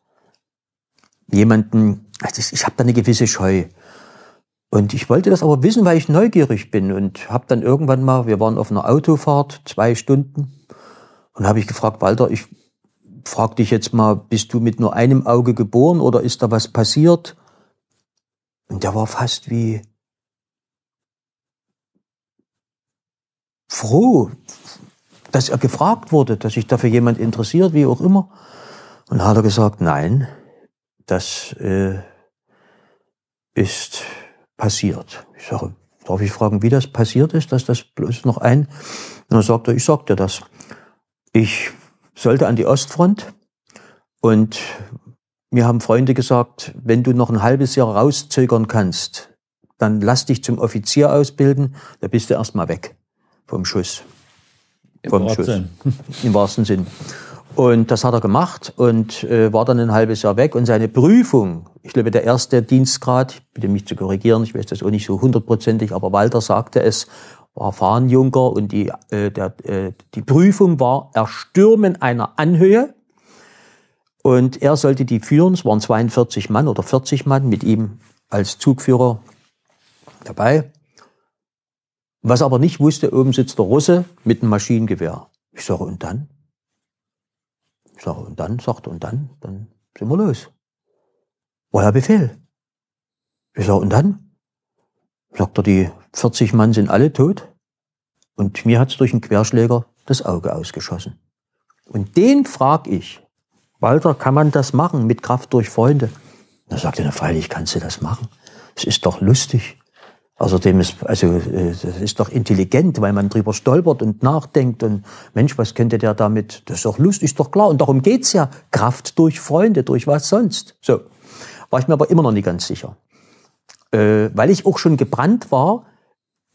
jemanden, also ich habe da eine gewisse Scheu. Und ich wollte das aber wissen, weil ich neugierig bin und habe dann irgendwann mal, wir waren auf einer Autofahrt, zwei Stunden, und habe ich gefragt, Walter, ich frag dich jetzt mal, bist du mit nur einem Auge geboren oder ist da was passiert? Und der war fast wie froh, dass er gefragt wurde, dass sich dafür jemand interessiert, wie auch immer. Und hat er gesagt, nein, das äh, ist passiert. Ich sage, darf ich fragen, wie das passiert ist, dass das bloß noch ein? Und dann sagt er, ich sag dir das. Ich sollte an die Ostfront. Und mir haben Freunde gesagt, wenn du noch ein halbes Jahr rauszögern kannst, dann lass dich zum Offizier ausbilden, da bist du erstmal weg vom Schuss. Im vom Schuss. Sinn. Im wahrsten Sinn. Und das hat er gemacht und äh, war dann ein halbes Jahr weg. Und seine Prüfung, ich glaube, der erste Dienstgrad, ich bitte mich zu korrigieren, ich weiß das auch nicht so hundertprozentig, aber Walter sagte es, war Fahnenjunker und die, äh, der, äh, die Prüfung war Erstürmen einer Anhöhe. Und er sollte die führen. Es waren 42 Mann oder 40 Mann mit ihm als Zugführer dabei. Was aber nicht wusste, oben sitzt der Russe mit einem Maschinengewehr. Ich sage, und dann? Ich sage, und dann? Sagt und dann? Dann sind wir los. War ja Befehl. Ich sage, und dann? Sagt er, die 40 Mann sind alle tot und mir hat's durch einen Querschläger das Auge ausgeschossen. Und den frag ich, Walter, kann man das machen mit Kraft durch Freunde? Da sagt er, na freilich kannst du das machen. Es ist doch lustig. Außerdem ist, also, das äh, ist doch intelligent, weil man drüber stolpert und nachdenkt und Mensch, was könnte der damit? Das ist doch lustig, ist doch klar. Und darum geht's ja. Kraft durch Freunde, durch was sonst. So. War ich mir aber immer noch nicht ganz sicher. Äh, weil ich auch schon gebrannt war,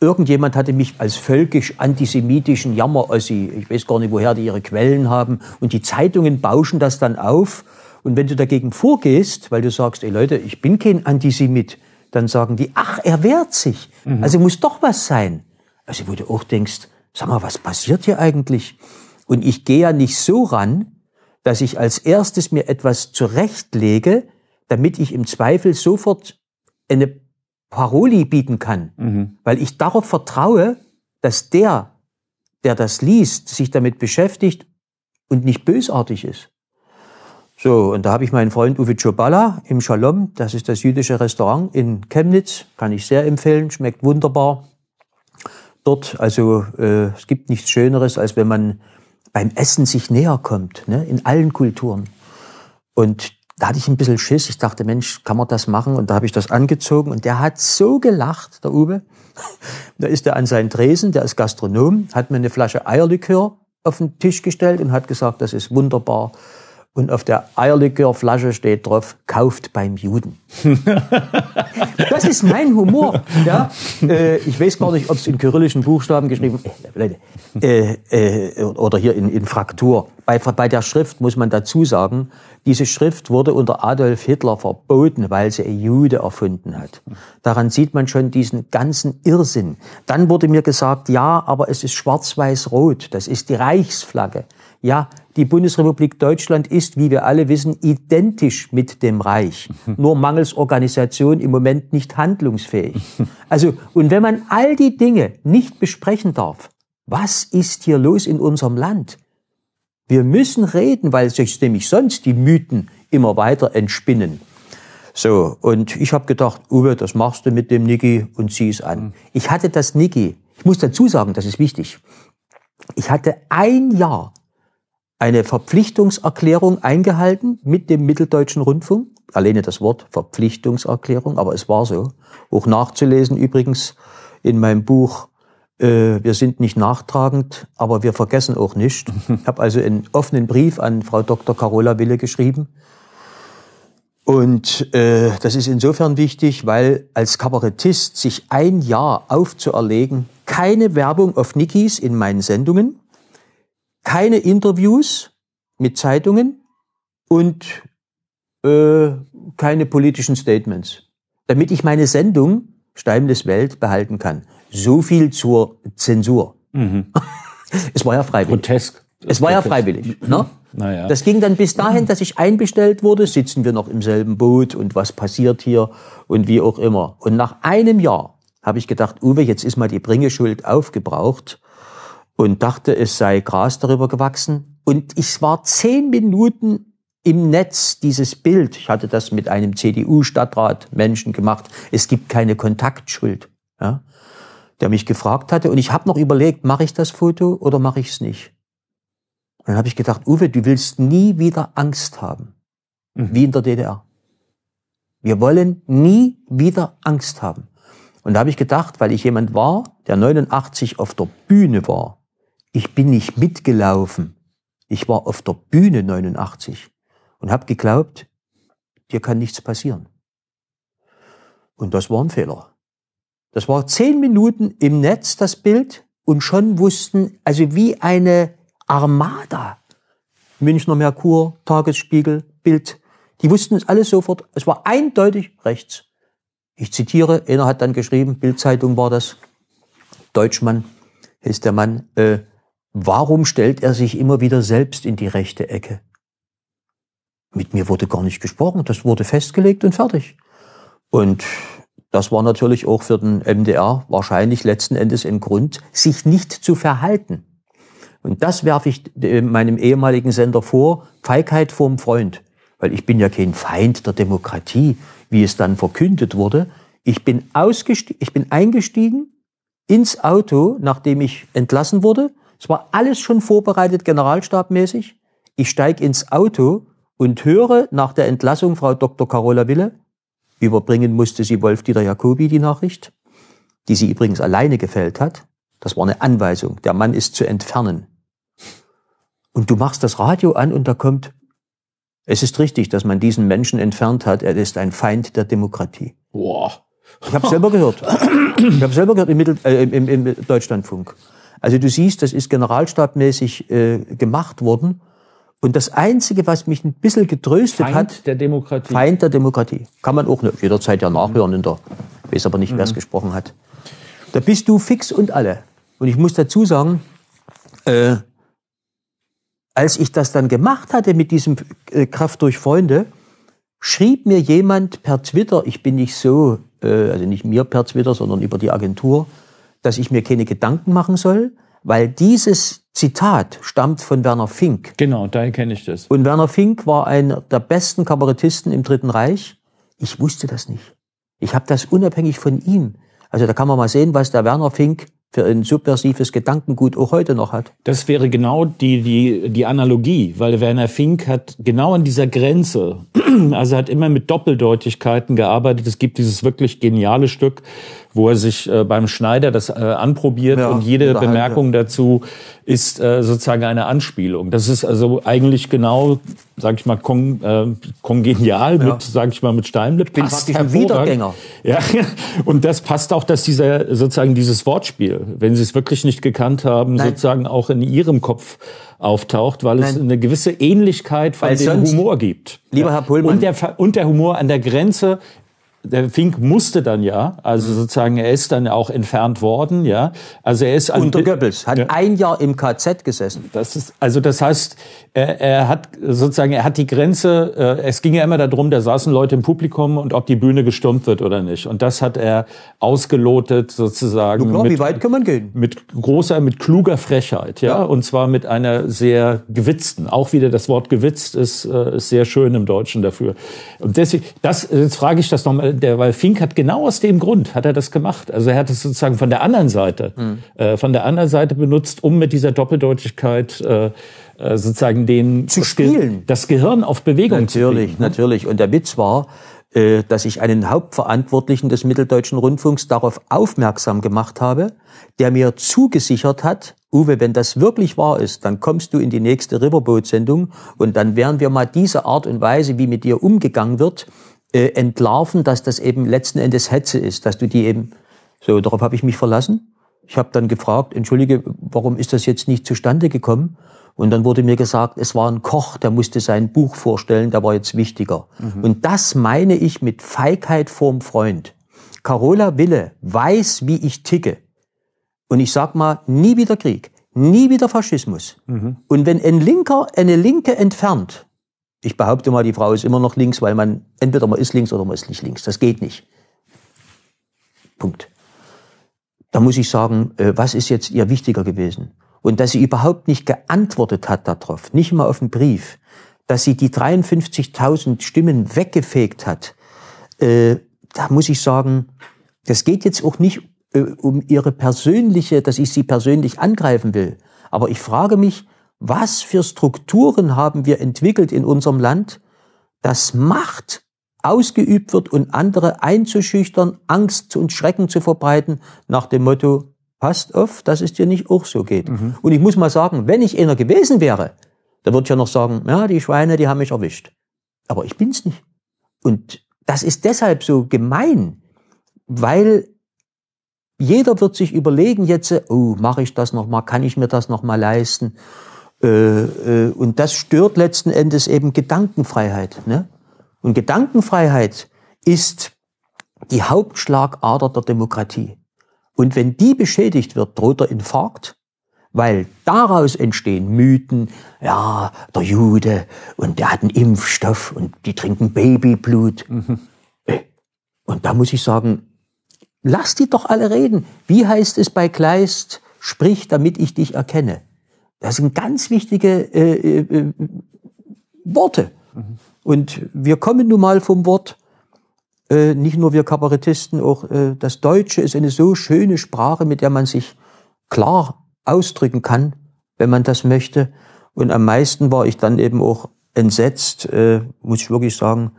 Irgendjemand hatte mich als völkisch-antisemitischen Jammerossi, ich weiß gar nicht, woher die ihre Quellen haben, und die Zeitungen bauschen das dann auf. Und wenn du dagegen vorgehst, weil du sagst, ey Leute, ich bin kein Antisemit, dann sagen die, ach, er wehrt sich. Mhm. Also muss doch was sein. Also wo du auch denkst, sag mal, was passiert hier eigentlich? Und ich gehe ja nicht so ran, dass ich als erstes mir etwas zurechtlege, damit ich im Zweifel sofort eine Paroli bieten kann, mhm. weil ich darauf vertraue, dass der, der das liest, sich damit beschäftigt und nicht bösartig ist. So, und da habe ich meinen Freund Uwe Chobala im Shalom, das ist das jüdische Restaurant in Chemnitz, kann ich sehr empfehlen, schmeckt wunderbar. Dort, also äh, es gibt nichts Schöneres, als wenn man beim Essen sich näher kommt, ne? in allen Kulturen. Und da hatte ich ein bisschen Schiss. Ich dachte, Mensch, kann man das machen? Und da habe ich das angezogen und der hat so gelacht, der Uwe. da ist er an seinen Tresen, der ist Gastronom, hat mir eine Flasche Eierlikör auf den Tisch gestellt und hat gesagt, das ist wunderbar und auf der Eierlikörflasche steht drauf, kauft beim Juden. das ist mein Humor. Ja? Äh, ich weiß gar nicht, ob es in kyrillischen Buchstaben geschrieben äh, äh, oder hier in, in Fraktur. Bei, bei der Schrift muss man dazu sagen, diese Schrift wurde unter Adolf Hitler verboten, weil sie ein Jude erfunden hat. Daran sieht man schon diesen ganzen Irrsinn. Dann wurde mir gesagt, ja, aber es ist schwarz-weiß-rot, das ist die Reichsflagge. Ja, die Bundesrepublik Deutschland ist, wie wir alle wissen, identisch mit dem Reich, mhm. nur mangels Organisation im Moment nicht handlungsfähig. Also, und wenn man all die Dinge nicht besprechen darf, was ist hier los in unserem Land? Wir müssen reden, weil sich nämlich sonst die Mythen immer weiter entspinnen. So, und ich habe gedacht, Uwe, das machst du mit dem Niki und zieh es an. Ich hatte das Niki, ich muss dazu sagen, das ist wichtig, ich hatte ein Jahr eine Verpflichtungserklärung eingehalten mit dem Mitteldeutschen Rundfunk. Alleine das Wort Verpflichtungserklärung, aber es war so. Auch nachzulesen übrigens in meinem Buch äh, wir sind nicht nachtragend, aber wir vergessen auch nicht. Ich habe also einen offenen Brief an Frau Dr. Carola Wille geschrieben. Und äh, das ist insofern wichtig, weil als Kabarettist sich ein Jahr aufzuerlegen, keine Werbung auf Nikis in meinen Sendungen, keine Interviews mit Zeitungen und äh, keine politischen Statements, damit ich meine Sendung Steibendes Welt behalten kann. So viel zur Zensur. Mhm. es war ja freiwillig. Grotesk. Es war ja freiwillig. Ne? Mhm. Naja. Das ging dann bis dahin, dass ich einbestellt wurde, sitzen wir noch im selben Boot und was passiert hier und wie auch immer. Und nach einem Jahr habe ich gedacht, Uwe, jetzt ist mal die Bringeschuld aufgebraucht und dachte, es sei Gras darüber gewachsen. Und ich war zehn Minuten im Netz dieses Bild. Ich hatte das mit einem CDU-Stadtrat Menschen gemacht. Es gibt keine Kontaktschuld, ja, der mich gefragt hatte. Und ich habe noch überlegt, mache ich das Foto oder mache ich es nicht? Und dann habe ich gedacht, Uwe, du willst nie wieder Angst haben, mhm. wie in der DDR. Wir wollen nie wieder Angst haben. Und da habe ich gedacht, weil ich jemand war, der 89 auf der Bühne war ich bin nicht mitgelaufen. Ich war auf der Bühne 89 und habe geglaubt, dir kann nichts passieren. Und das war ein Fehler. Das war zehn Minuten im Netz, das Bild, und schon wussten, also wie eine Armada, Münchner Merkur, Tagesspiegel, Bild, die wussten es alles sofort. Es war eindeutig rechts. Ich zitiere, einer hat dann geschrieben, Bildzeitung war das, Deutschmann ist der Mann, äh, Warum stellt er sich immer wieder selbst in die rechte Ecke? Mit mir wurde gar nicht gesprochen, das wurde festgelegt und fertig. Und das war natürlich auch für den MDR wahrscheinlich letzten Endes ein Grund, sich nicht zu verhalten. Und das werfe ich äh, meinem ehemaligen Sender vor, Feigheit vorm Freund. Weil ich bin ja kein Feind der Demokratie, wie es dann verkündet wurde. Ich bin, ausgestiegen, ich bin eingestiegen ins Auto, nachdem ich entlassen wurde, es war alles schon vorbereitet, generalstabmäßig. Ich steige ins Auto und höre nach der Entlassung Frau Dr. Carola Wille, überbringen musste sie Wolf-Dieter Jacobi die Nachricht, die sie übrigens alleine gefällt hat. Das war eine Anweisung. Der Mann ist zu entfernen. Und du machst das Radio an und da kommt, es ist richtig, dass man diesen Menschen entfernt hat. Er ist ein Feind der Demokratie. Boah. Ich habe selber gehört. Ich habe selber gehört im, Mittel, äh, im, im, im Deutschlandfunk. Also du siehst, das ist generalstabmäßig äh, gemacht worden. Und das Einzige, was mich ein bisschen getröstet Feind hat. Feind der Demokratie. Feind der Demokratie. Kann man auch jederzeit ja nachhören mhm. in der, ich weiß aber nicht, mhm. wer es mhm. gesprochen hat. Da bist du fix und alle. Und ich muss dazu sagen, äh, als ich das dann gemacht hatte mit diesem äh, Kraft durch Freunde, schrieb mir jemand per Twitter, ich bin nicht so, äh, also nicht mir per Twitter, sondern über die Agentur, dass ich mir keine Gedanken machen soll, weil dieses Zitat stammt von Werner Fink. Genau, daher kenne ich das. Und Werner Fink war einer der besten Kabarettisten im Dritten Reich. Ich wusste das nicht. Ich habe das unabhängig von ihm. Also da kann man mal sehen, was der Werner Fink für ein subversives Gedankengut auch heute noch hat. Das wäre genau die, die, die Analogie, weil Werner Fink hat genau an dieser Grenze, also hat immer mit Doppeldeutigkeiten gearbeitet. Es gibt dieses wirklich geniale Stück, wo er sich äh, beim Schneider das äh, anprobiert ja, und jede halt, Bemerkung ja. dazu ist äh, sozusagen eine Anspielung. Das ist also eigentlich genau, sag ich mal, kon, äh, kongenial ja. mit, sag ich mal, mit Steinle. Ich bin praktisch ein Wiedergänger. Ja, und das passt auch, dass dieser sozusagen dieses Wortspiel, wenn Sie es wirklich nicht gekannt haben, Nein. sozusagen auch in Ihrem Kopf auftaucht, weil Nein. es eine gewisse Ähnlichkeit von weil dem Humor gibt. Lieber Herr Pullmann. Und der, und der Humor an der Grenze der Fink musste dann ja, also mhm. sozusagen, er ist dann auch entfernt worden, ja. Also er ist unter Goebbels hat ja. ein Jahr im KZ gesessen. Das ist also das heißt, er, er hat sozusagen, er hat die Grenze. Äh, es ging ja immer darum, da saßen Leute im Publikum und ob die Bühne gestürmt wird oder nicht. Und das hat er ausgelotet sozusagen. Klar, mit, wie weit kann man gehen? Mit großer, mit kluger Frechheit, ja? ja? und zwar mit einer sehr gewitzten. Auch wieder das Wort gewitzt ist, äh, ist sehr schön im Deutschen dafür. Und deswegen, das jetzt frage ich das nochmal der, weil Fink hat genau aus dem Grund, hat er das gemacht. Also er hat es sozusagen von der anderen Seite, mhm. äh, von der anderen Seite benutzt, um mit dieser Doppeldeutigkeit äh, äh sozusagen den zu spielen. Das, Ge das Gehirn auf Bewegung natürlich, zu bringen. Natürlich, ne? natürlich. Und der Witz war, äh, dass ich einen Hauptverantwortlichen des Mitteldeutschen Rundfunks darauf aufmerksam gemacht habe, der mir zugesichert hat, Uwe, wenn das wirklich wahr ist, dann kommst du in die nächste Riverboat-Sendung und dann werden wir mal diese Art und Weise, wie mit dir umgegangen wird, äh, entlarven, dass das eben letzten Endes Hetze ist, dass du die eben, so, darauf habe ich mich verlassen. Ich habe dann gefragt, entschuldige, warum ist das jetzt nicht zustande gekommen? Und dann wurde mir gesagt, es war ein Koch, der musste sein Buch vorstellen, der war jetzt wichtiger. Mhm. Und das meine ich mit Feigheit vorm Freund. Carola Wille weiß, wie ich ticke. Und ich sag mal, nie wieder Krieg, nie wieder Faschismus. Mhm. Und wenn ein Linker eine Linke entfernt, ich behaupte mal, die Frau ist immer noch links, weil man entweder man ist links oder man ist nicht links. Das geht nicht. Punkt. Da muss ich sagen, äh, was ist jetzt ihr wichtiger gewesen? Und dass sie überhaupt nicht geantwortet hat darauf, nicht mal auf den Brief, dass sie die 53.000 Stimmen weggefegt hat, äh, da muss ich sagen, das geht jetzt auch nicht äh, um ihre persönliche, dass ich sie persönlich angreifen will. Aber ich frage mich, was für Strukturen haben wir entwickelt in unserem Land, dass Macht ausgeübt wird und andere einzuschüchtern, Angst und Schrecken zu verbreiten, nach dem Motto, passt auf, dass es dir nicht auch so geht. Mhm. Und ich muss mal sagen, wenn ich einer gewesen wäre, da würde ich ja noch sagen, ja, die Schweine, die haben mich erwischt. Aber ich bin's nicht. Und das ist deshalb so gemein, weil jeder wird sich überlegen jetzt, oh, mache ich das nochmal, kann ich mir das nochmal leisten? Äh, äh, und das stört letzten Endes eben Gedankenfreiheit. Ne? Und Gedankenfreiheit ist die Hauptschlagader der Demokratie. Und wenn die beschädigt wird, droht der Infarkt, weil daraus entstehen Mythen, ja, der Jude und der hat einen Impfstoff und die trinken Babyblut. Mhm. Äh, und da muss ich sagen, lass die doch alle reden. Wie heißt es bei Kleist, sprich, damit ich dich erkenne. Das sind ganz wichtige äh, äh, äh Worte. Mhm. Und wir kommen nun mal vom Wort, äh, nicht nur wir Kabarettisten, auch äh, das Deutsche ist eine so schöne Sprache, mit der man sich klar ausdrücken kann, wenn man das möchte. Und am meisten war ich dann eben auch entsetzt, äh, muss ich wirklich sagen,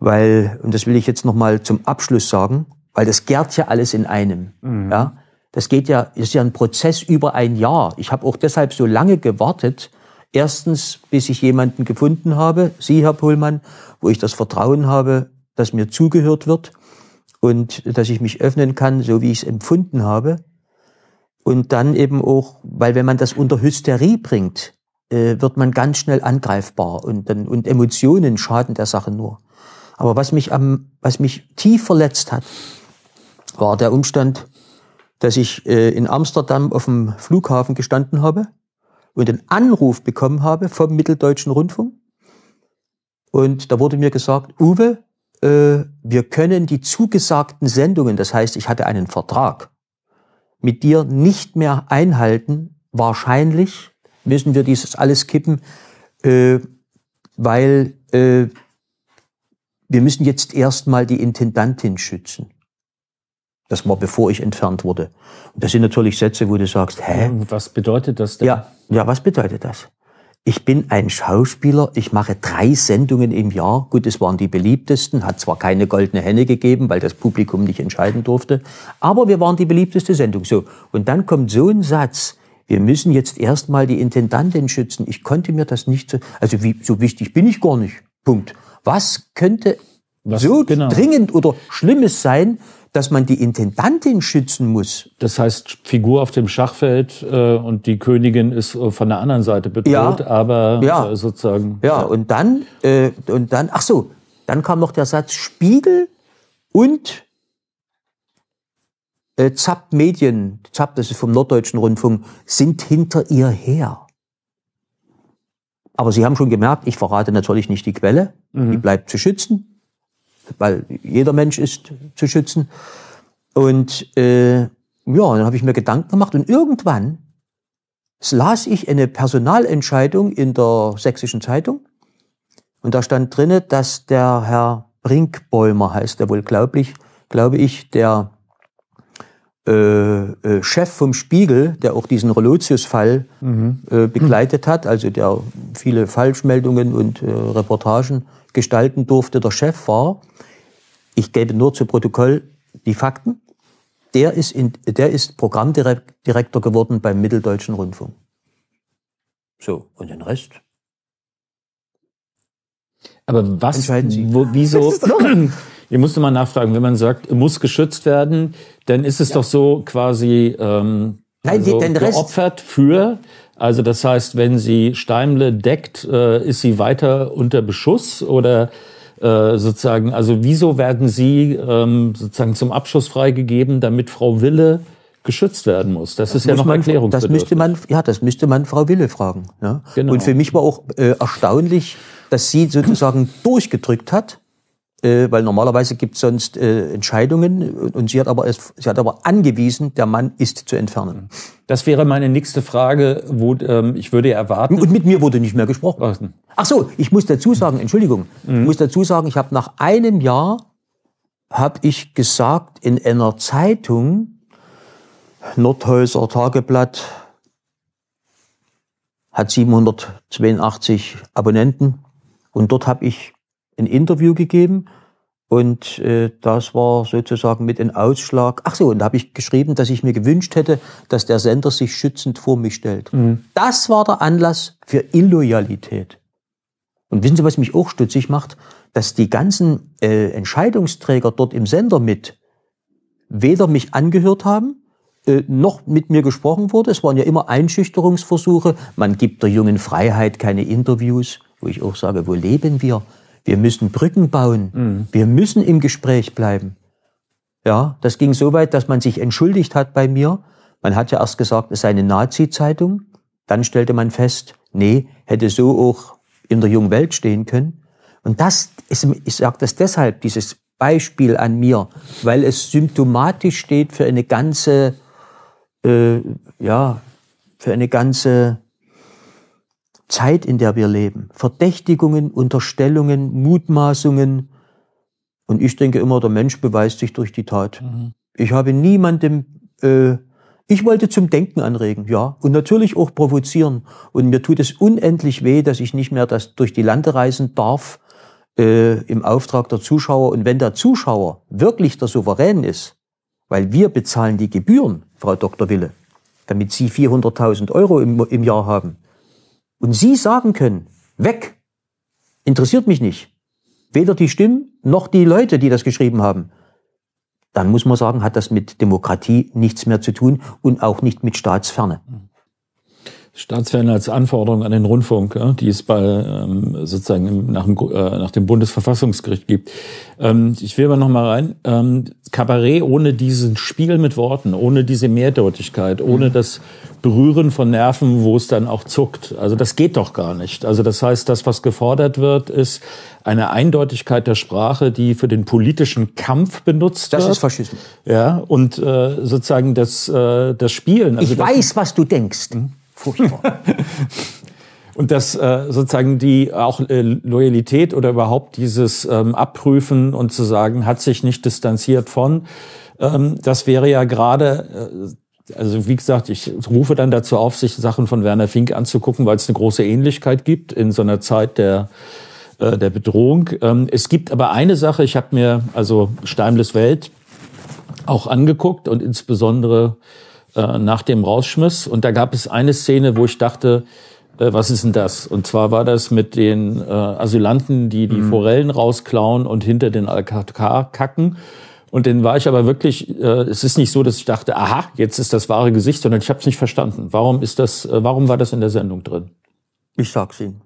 weil, und das will ich jetzt nochmal zum Abschluss sagen, weil das gärt ja alles in einem. Mhm. Ja? Das geht ja, ist ja ein Prozess über ein Jahr. Ich habe auch deshalb so lange gewartet. Erstens, bis ich jemanden gefunden habe, Sie, Herr Pohlmann, wo ich das Vertrauen habe, dass mir zugehört wird und dass ich mich öffnen kann, so wie ich es empfunden habe. Und dann eben auch, weil wenn man das unter Hysterie bringt, äh, wird man ganz schnell angreifbar und, dann, und Emotionen schaden der Sache nur. Aber was mich, am, was mich tief verletzt hat, war der Umstand, dass ich äh, in Amsterdam auf dem Flughafen gestanden habe und einen Anruf bekommen habe vom Mitteldeutschen Rundfunk. Und da wurde mir gesagt, Uwe, äh, wir können die zugesagten Sendungen, das heißt, ich hatte einen Vertrag, mit dir nicht mehr einhalten. Wahrscheinlich müssen wir dieses alles kippen, äh, weil äh, wir müssen jetzt erstmal die Intendantin schützen. Das war bevor ich entfernt wurde. Und das sind natürlich Sätze, wo du sagst, hä? Was bedeutet das denn? Ja, ja, was bedeutet das? Ich bin ein Schauspieler, ich mache drei Sendungen im Jahr. Gut, es waren die beliebtesten, hat zwar keine goldene Henne gegeben, weil das Publikum nicht entscheiden durfte, aber wir waren die beliebteste Sendung. So. Und dann kommt so ein Satz, wir müssen jetzt erstmal die Intendantin schützen. Ich konnte mir das nicht so, also wie, so wichtig bin ich gar nicht. Punkt. Was könnte was, so genau. dringend oder Schlimmes sein, dass man die Intendantin schützen muss. Das heißt, Figur auf dem Schachfeld äh, und die Königin ist äh, von der anderen Seite bedroht, ja, aber ja. Äh, sozusagen. Ja, ja, und dann, äh, und dann, ach so, dann kam noch der Satz Spiegel und äh, Zapp Medien, Zapp, das ist vom Norddeutschen Rundfunk, sind hinter ihr her. Aber Sie haben schon gemerkt, ich verrate natürlich nicht die Quelle, mhm. die bleibt zu schützen weil jeder Mensch ist zu schützen. Und äh, ja, dann habe ich mir Gedanken gemacht und irgendwann las ich eine Personalentscheidung in der Sächsischen Zeitung und da stand drinne, dass der Herr Brinkbäumer heißt, der wohl glaublich, glaube ich, der äh, äh, Chef vom Spiegel, der auch diesen Relotius-Fall mhm. äh, begleitet hat, also der viele Falschmeldungen und äh, Reportagen gestalten durfte, der Chef war ich gebe nur zu Protokoll die Fakten. Der ist, in, der ist Programmdirektor geworden beim Mitteldeutschen Rundfunk. So, und den Rest? Aber was, wo, wieso? Ihr müsst mal nachfragen, wenn man sagt, muss geschützt werden, dann ist es ja. doch so quasi ähm, Nein, also die, geopfert für. Also das heißt, wenn sie Steimle deckt, äh, ist sie weiter unter Beschuss oder äh, sozusagen, also wieso werden sie ähm, sozusagen zum Abschuss freigegeben, damit Frau Wille geschützt werden muss. Das, das ist ja noch Erklärung. Das müsste man, ja, das müsste man Frau Wille fragen. Ja? Ne? Genau. Und für mich war auch äh, erstaunlich, dass sie sozusagen durchgedrückt hat, äh, weil normalerweise gibt es sonst äh, Entscheidungen und sie hat, aber erst, sie hat aber angewiesen, der Mann ist zu entfernen. Das wäre meine nächste Frage, wo ähm, ich würde erwarten. Und mit mir wurde nicht mehr gesprochen. Ach so, ich muss dazu sagen, Entschuldigung, mhm. ich muss dazu sagen, ich habe nach einem Jahr habe ich gesagt in einer Zeitung, Nordhäuser Tageblatt hat 782 Abonnenten und dort habe ich ein Interview gegeben und äh, das war sozusagen mit ein Ausschlag. Ach so, und da habe ich geschrieben, dass ich mir gewünscht hätte, dass der Sender sich schützend vor mich stellt. Mhm. Das war der Anlass für Illoyalität. Und wissen Sie, was mich auch stutzig macht? Dass die ganzen äh, Entscheidungsträger dort im Sender mit weder mich angehört haben, äh, noch mit mir gesprochen wurde. Es waren ja immer Einschüchterungsversuche. Man gibt der jungen Freiheit keine Interviews, wo ich auch sage, wo leben wir? Wir müssen Brücken bauen. Mhm. Wir müssen im Gespräch bleiben. Ja, das ging so weit, dass man sich entschuldigt hat bei mir. Man hat ja erst gesagt, es sei eine Nazi-Zeitung. Dann stellte man fest, nee, hätte so auch in der jungen Welt stehen können. Und das ist, ich sage das deshalb, dieses Beispiel an mir, weil es symptomatisch steht für eine ganze, äh, ja, für eine ganze Zeit, in der wir leben. Verdächtigungen, Unterstellungen, Mutmaßungen. Und ich denke immer, der Mensch beweist sich durch die Tat. Mhm. Ich habe niemandem, äh, ich wollte zum Denken anregen, ja, und natürlich auch provozieren. Und mir tut es unendlich weh, dass ich nicht mehr das durch die Lande reisen darf äh, im Auftrag der Zuschauer. Und wenn der Zuschauer wirklich der Souverän ist, weil wir bezahlen die Gebühren, Frau Dr. Wille, damit Sie 400.000 Euro im, im Jahr haben, und Sie sagen können, weg, interessiert mich nicht, weder die Stimmen noch die Leute, die das geschrieben haben, dann muss man sagen, hat das mit Demokratie nichts mehr zu tun und auch nicht mit Staatsferne. Staatsfernsehen als Anforderung an den Rundfunk, die es bei ähm, sozusagen nach dem, äh, nach dem Bundesverfassungsgericht gibt. Ähm, ich will aber noch mal rein. Ähm, Kabarett ohne diesen Spiel mit Worten, ohne diese Mehrdeutigkeit, mhm. ohne das Berühren von Nerven, wo es dann auch zuckt. Also das geht doch gar nicht. Also das heißt, das, was gefordert wird, ist eine Eindeutigkeit der Sprache, die für den politischen Kampf benutzt das wird. Das ist Faschismus. Ja, und äh, sozusagen das, äh, das Spielen. Also ich das, weiß, was du denkst. Hm? Furchtbar. Und dass äh, sozusagen die auch äh, Loyalität oder überhaupt dieses ähm, Abprüfen und zu sagen, hat sich nicht distanziert von, ähm, das wäre ja gerade, äh, also wie gesagt, ich rufe dann dazu auf, sich Sachen von Werner Fink anzugucken, weil es eine große Ähnlichkeit gibt in so einer Zeit der äh, der Bedrohung. Ähm, es gibt aber eine Sache, ich habe mir also Steimles Welt auch angeguckt und insbesondere äh, nach dem Rausschmiss. Und da gab es eine Szene, wo ich dachte, äh, was ist denn das? Und zwar war das mit den äh, Asylanten, die die mhm. Forellen rausklauen und hinter den Alcatraz kacken. Und dann war ich aber wirklich, äh, es ist nicht so, dass ich dachte, aha, jetzt ist das wahre Gesicht, sondern ich habe es nicht verstanden. Warum ist das, äh, warum war das in der Sendung drin? Ich sag's Ihnen.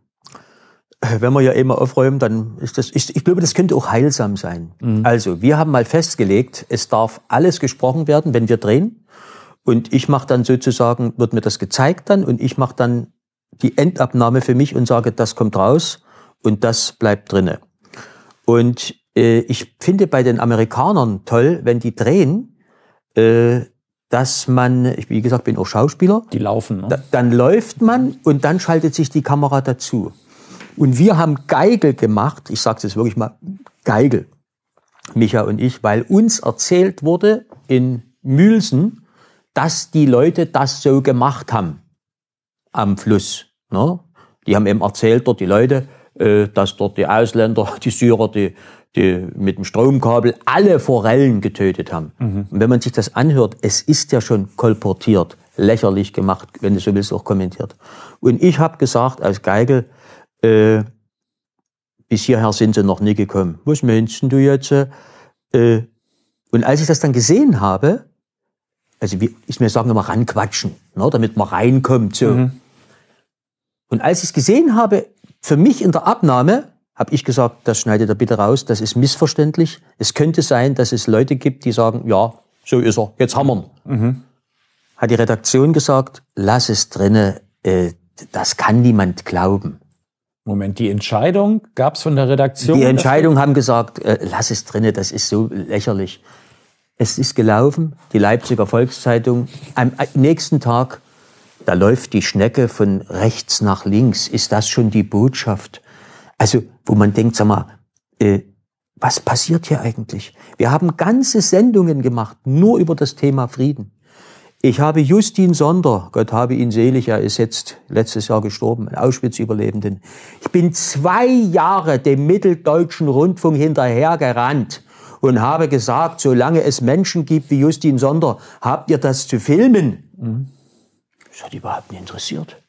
Äh, wenn wir ja immer aufräumen, dann ist das, ich, ich glaube, das könnte auch heilsam sein. Mhm. Also, wir haben mal festgelegt, es darf alles gesprochen werden, wenn wir drehen. Und ich mache dann sozusagen, wird mir das gezeigt dann und ich mache dann die Endabnahme für mich und sage, das kommt raus und das bleibt drinne. Und äh, ich finde bei den Amerikanern toll, wenn die drehen, äh, dass man, ich wie gesagt bin auch Schauspieler. Die laufen. Ne? Da, dann läuft man und dann schaltet sich die Kamera dazu. Und wir haben Geigel gemacht, ich sage es wirklich mal, Geigel, Micha und ich, weil uns erzählt wurde in Mühlsen, dass die Leute das so gemacht haben am Fluss. Ne? Die haben eben erzählt dort die Leute, äh, dass dort die Ausländer, die Syrer, die, die mit dem Stromkabel alle Forellen getötet haben. Mhm. Und wenn man sich das anhört, es ist ja schon kolportiert, lächerlich gemacht, wenn du so willst, auch kommentiert. Und ich habe gesagt als Geigel, äh, bis hierher sind sie noch nie gekommen. Was meinst du jetzt? Äh, und als ich das dann gesehen habe, also wie ich mir sagen immer ranquatschen, ne, damit man reinkommt. So. Mhm. Und als ich es gesehen habe, für mich in der Abnahme, habe ich gesagt, das schneidet er bitte raus, das ist missverständlich. Es könnte sein, dass es Leute gibt, die sagen, ja, so ist er, jetzt hammern. Mhm. Hat die Redaktion gesagt, lass es drinne, äh, das kann niemand glauben. Moment, die Entscheidung gab es von der Redaktion? Die Entscheidung haben gesagt, äh, lass es drinne, das ist so lächerlich. Es ist gelaufen, die Leipziger Volkszeitung. Am äh, nächsten Tag, da läuft die Schnecke von rechts nach links. Ist das schon die Botschaft? Also, wo man denkt, sag mal, äh, was passiert hier eigentlich? Wir haben ganze Sendungen gemacht, nur über das Thema Frieden. Ich habe Justin Sonder, Gott habe ihn selig, er ist jetzt letztes Jahr gestorben, ein Auschwitz-Überlebenden. Ich bin zwei Jahre dem Mitteldeutschen Rundfunk hinterhergerannt und habe gesagt, solange es Menschen gibt wie Justin Sonder, habt ihr das zu filmen? Mhm. Das hat überhaupt nicht interessiert.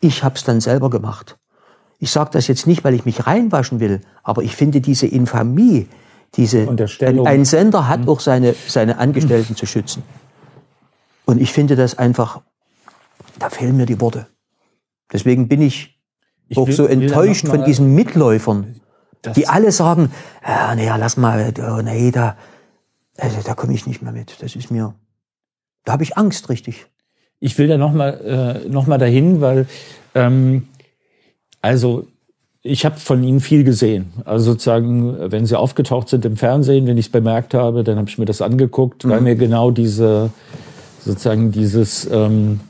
Ich habe es dann selber gemacht. Ich sage das jetzt nicht, weil ich mich reinwaschen will, aber ich finde diese Infamie, diese ein, ein, Sender hat mhm. auch seine, seine Angestellten mhm. zu schützen. Und ich finde das einfach, da fehlen mir die Worte. Deswegen bin ich, ich auch will, so enttäuscht von diesen Mitläufern, das die alle sagen, ja, naja, lass mal, nee, eh, da, also, da komme ich nicht mehr mit. Das ist mir, da habe ich Angst, richtig. Ich will da nochmal äh, noch dahin, weil, ähm, also ich habe von ihnen viel gesehen. Also sozusagen, wenn sie aufgetaucht sind im Fernsehen, wenn ich es bemerkt habe, dann habe ich mir das angeguckt, mhm. weil mir genau diese sozusagen dieses ähm,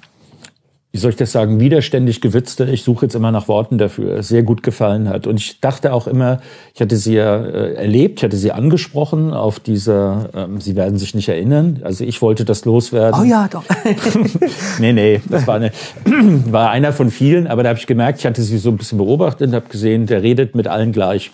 wie soll ich das sagen, widerständig gewitzte, ich suche jetzt immer nach Worten dafür, sehr gut gefallen hat. Und ich dachte auch immer, ich hatte sie ja äh, erlebt, ich hatte sie angesprochen auf dieser, ähm, Sie werden sich nicht erinnern, also ich wollte das loswerden. Oh ja, doch. nee, nee, das war, eine, war einer von vielen, aber da habe ich gemerkt, ich hatte sie so ein bisschen beobachtet und habe gesehen, der redet mit allen gleich.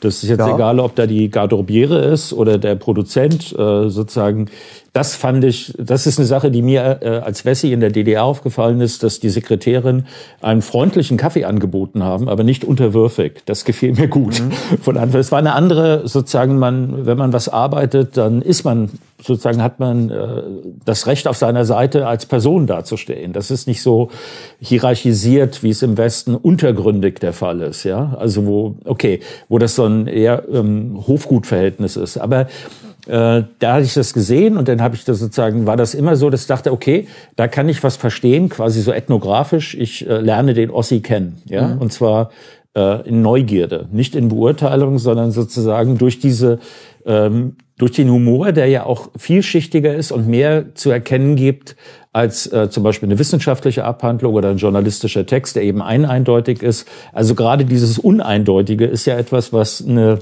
Das ist jetzt ja. egal, ob da die Garderobiere ist oder der Produzent äh, sozusagen das fand ich, das ist eine Sache, die mir äh, als Wessi in der DDR aufgefallen ist, dass die Sekretärin einen freundlichen Kaffee angeboten haben, aber nicht unterwürfig. Das gefiel mir gut. Mhm. Von Anfang. Es war eine andere, sozusagen, man, wenn man was arbeitet, dann ist man sozusagen hat man äh, das Recht auf seiner Seite als Person dazustehen. Das ist nicht so hierarchisiert, wie es im Westen untergründig der Fall ist, ja. Also wo, okay, wo das so ein eher ähm, Hofgutverhältnis ist. Aber äh, da hatte ich das gesehen und dann habe ich das sozusagen, war das immer so, dass ich dachte, okay, da kann ich was verstehen, quasi so ethnografisch, ich äh, lerne den Ossi kennen, ja. Mhm. Und zwar äh, in Neugierde, nicht in Beurteilung, sondern sozusagen durch diese ähm, durch den Humor, der ja auch vielschichtiger ist und mehr zu erkennen gibt als äh, zum Beispiel eine wissenschaftliche Abhandlung oder ein journalistischer Text, der eben ein eindeutig ist. Also gerade dieses Uneindeutige ist ja etwas, was eine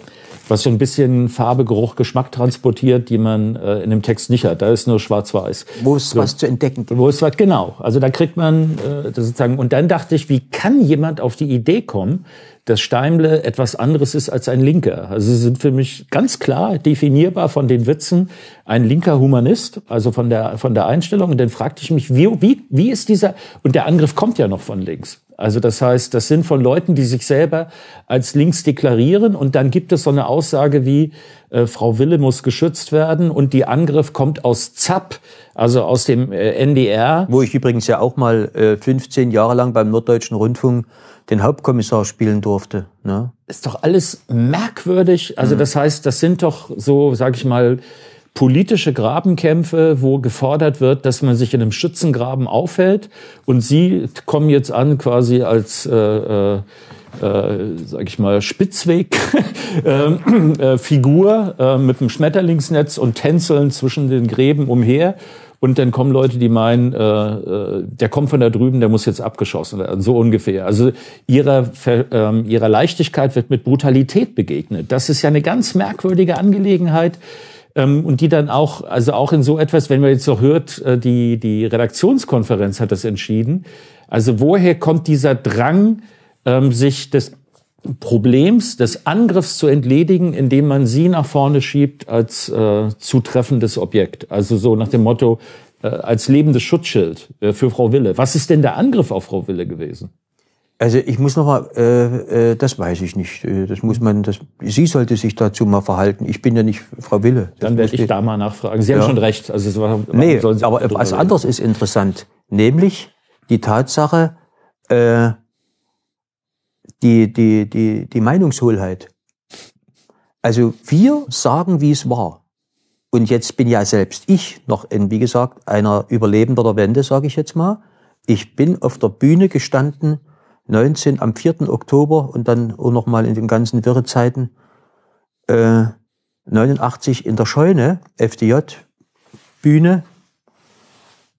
was so ein bisschen Farbe, Geruch, Geschmack transportiert, die man äh, in dem Text nicht hat. Da ist nur schwarz-weiß. Wo es so, was zu entdecken gibt. Wo es was, genau. Also da kriegt man äh, sozusagen, und dann dachte ich, wie kann jemand auf die Idee kommen, dass Steimle etwas anderes ist als ein Linker. Also sie sind für mich ganz klar definierbar von den Witzen ein linker Humanist, also von der, von der Einstellung. Und dann fragte ich mich, wie, wie, wie ist dieser, und der Angriff kommt ja noch von links. Also das heißt, das sind von Leuten, die sich selber als links deklarieren und dann gibt es so eine Aussage wie, äh, Frau Wille muss geschützt werden und die Angriff kommt aus ZAP, also aus dem äh, NDR. Wo ich übrigens ja auch mal äh, 15 Jahre lang beim Norddeutschen Rundfunk den Hauptkommissar spielen durfte. Ne? Ist doch alles merkwürdig. Also mhm. das heißt, das sind doch so, sag ich mal, politische Grabenkämpfe, wo gefordert wird, dass man sich in einem Schützengraben aufhält. Und Sie kommen jetzt an quasi als, äh, äh, äh sag ich mal, Spitzweg-Figur ähm, äh, äh, mit einem Schmetterlingsnetz und tänzeln zwischen den Gräben umher. Und dann kommen Leute, die meinen, äh, äh, der kommt von da drüben, der muss jetzt abgeschossen werden, so ungefähr. Also ihrer, ähm, ihrer Leichtigkeit wird mit Brutalität begegnet. Das ist ja eine ganz merkwürdige Angelegenheit, ähm, und die dann auch, also auch in so etwas, wenn man jetzt noch hört, äh, die, die Redaktionskonferenz hat das entschieden. Also woher kommt dieser Drang, ähm, sich des Problems, des Angriffs zu entledigen, indem man sie nach vorne schiebt als äh, zutreffendes Objekt? Also so nach dem Motto, äh, als lebendes Schutzschild äh, für Frau Wille. Was ist denn der Angriff auf Frau Wille gewesen? Also ich muss nochmal, äh, äh, das weiß ich nicht. Äh, das muss man, das, sie sollte sich dazu mal verhalten. Ich bin ja nicht Frau Wille. Das Dann werde ich da mal nachfragen. Sie ja. haben schon recht. Also es war, nee, aber was anderes ist interessant, nämlich die Tatsache, äh, die, die, die, die Meinungshohlheit. Also wir sagen, wie es war. Und jetzt bin ja selbst ich noch in, wie gesagt, einer Überlebender der Wende, sage ich jetzt mal. Ich bin auf der Bühne gestanden 19 am 4. Oktober und dann auch nochmal in den ganzen Wirrezeiten äh, 89 in der Scheune, FDJ, Bühne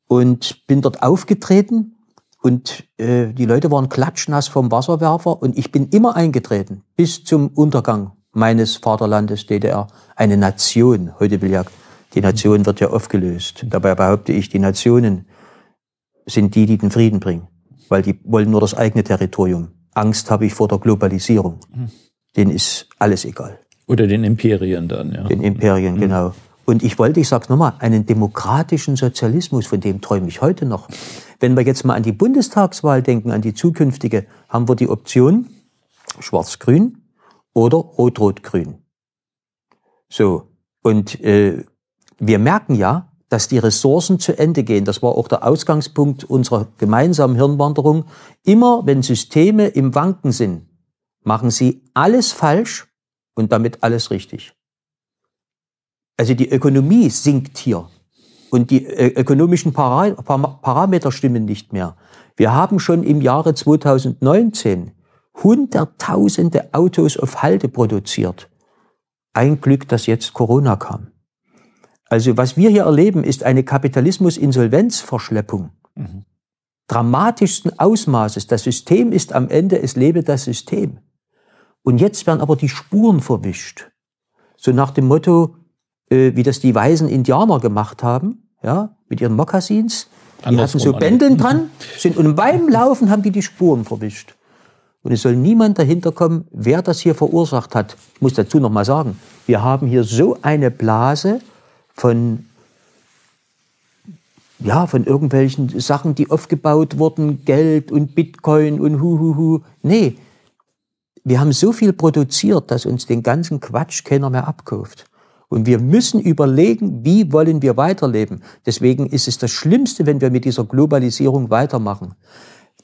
und bin dort aufgetreten und äh, die Leute waren klatschnass vom Wasserwerfer und ich bin immer eingetreten bis zum Untergang meines Vaterlandes DDR. Eine Nation, heute will ja, die Nation wird ja aufgelöst. Dabei behaupte ich, die Nationen sind die, die den Frieden bringen weil die wollen nur das eigene Territorium. Angst habe ich vor der Globalisierung. Mhm. Den ist alles egal. Oder den Imperien dann, ja. Den Imperien, mhm. genau. Und ich wollte, ich sage es nochmal, einen demokratischen Sozialismus, von dem träume ich heute noch. Wenn wir jetzt mal an die Bundestagswahl denken, an die zukünftige, haben wir die Option Schwarz-Grün oder Rot-Rot-Grün. So, und äh, wir merken ja, dass die Ressourcen zu Ende gehen. Das war auch der Ausgangspunkt unserer gemeinsamen Hirnwanderung. Immer wenn Systeme im Wanken sind, machen sie alles falsch und damit alles richtig. Also die Ökonomie sinkt hier und die äh, ökonomischen Parameter stimmen nicht mehr. Wir haben schon im Jahre 2019 Hunderttausende Autos auf Halde produziert. Ein Glück, dass jetzt Corona kam. Also was wir hier erleben, ist eine Kapitalismus-Insolvenzverschleppung mhm. dramatischsten Ausmaßes. Das System ist am Ende, es lebe das System. Und jetzt werden aber die Spuren verwischt. So nach dem Motto, äh, wie das die weisen Indianer gemacht haben, ja, mit ihren Mokassins. Die Andersrum hatten so Bändeln mhm. dran, sind, und beim Laufen haben die die Spuren verwischt. Und es soll niemand dahinter kommen, wer das hier verursacht hat. Ich muss dazu nochmal sagen, wir haben hier so eine Blase, von ja, von irgendwelchen Sachen, die aufgebaut wurden, Geld und Bitcoin und huhuhu. Nee, wir haben so viel produziert, dass uns den ganzen Quatsch keiner mehr abkauft. Und wir müssen überlegen, wie wollen wir weiterleben. Deswegen ist es das Schlimmste, wenn wir mit dieser Globalisierung weitermachen.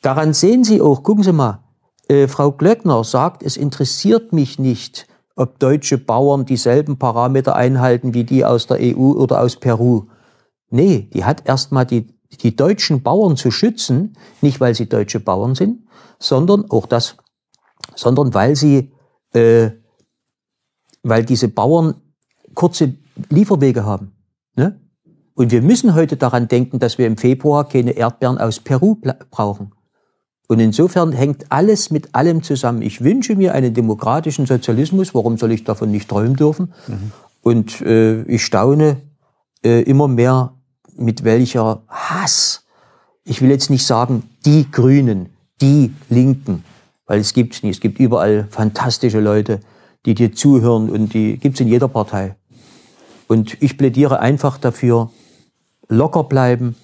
Daran sehen Sie auch, gucken Sie mal, äh, Frau Glöckner sagt, es interessiert mich nicht, ob deutsche Bauern dieselben Parameter einhalten wie die aus der EU oder aus Peru. Nee, die hat erstmal die, die deutschen Bauern zu schützen, nicht weil sie deutsche Bauern sind, sondern auch das, sondern weil sie, äh, weil diese Bauern kurze Lieferwege haben. Ne? Und wir müssen heute daran denken, dass wir im Februar keine Erdbeeren aus Peru brauchen. Und insofern hängt alles mit allem zusammen. Ich wünsche mir einen demokratischen Sozialismus. Warum soll ich davon nicht träumen dürfen? Mhm. Und äh, ich staune äh, immer mehr, mit welcher Hass. Ich will jetzt nicht sagen, die Grünen, die Linken, weil es gibt's nicht. Es gibt überall fantastische Leute, die dir zuhören und die gibt's in jeder Partei. Und ich plädiere einfach dafür, locker bleiben,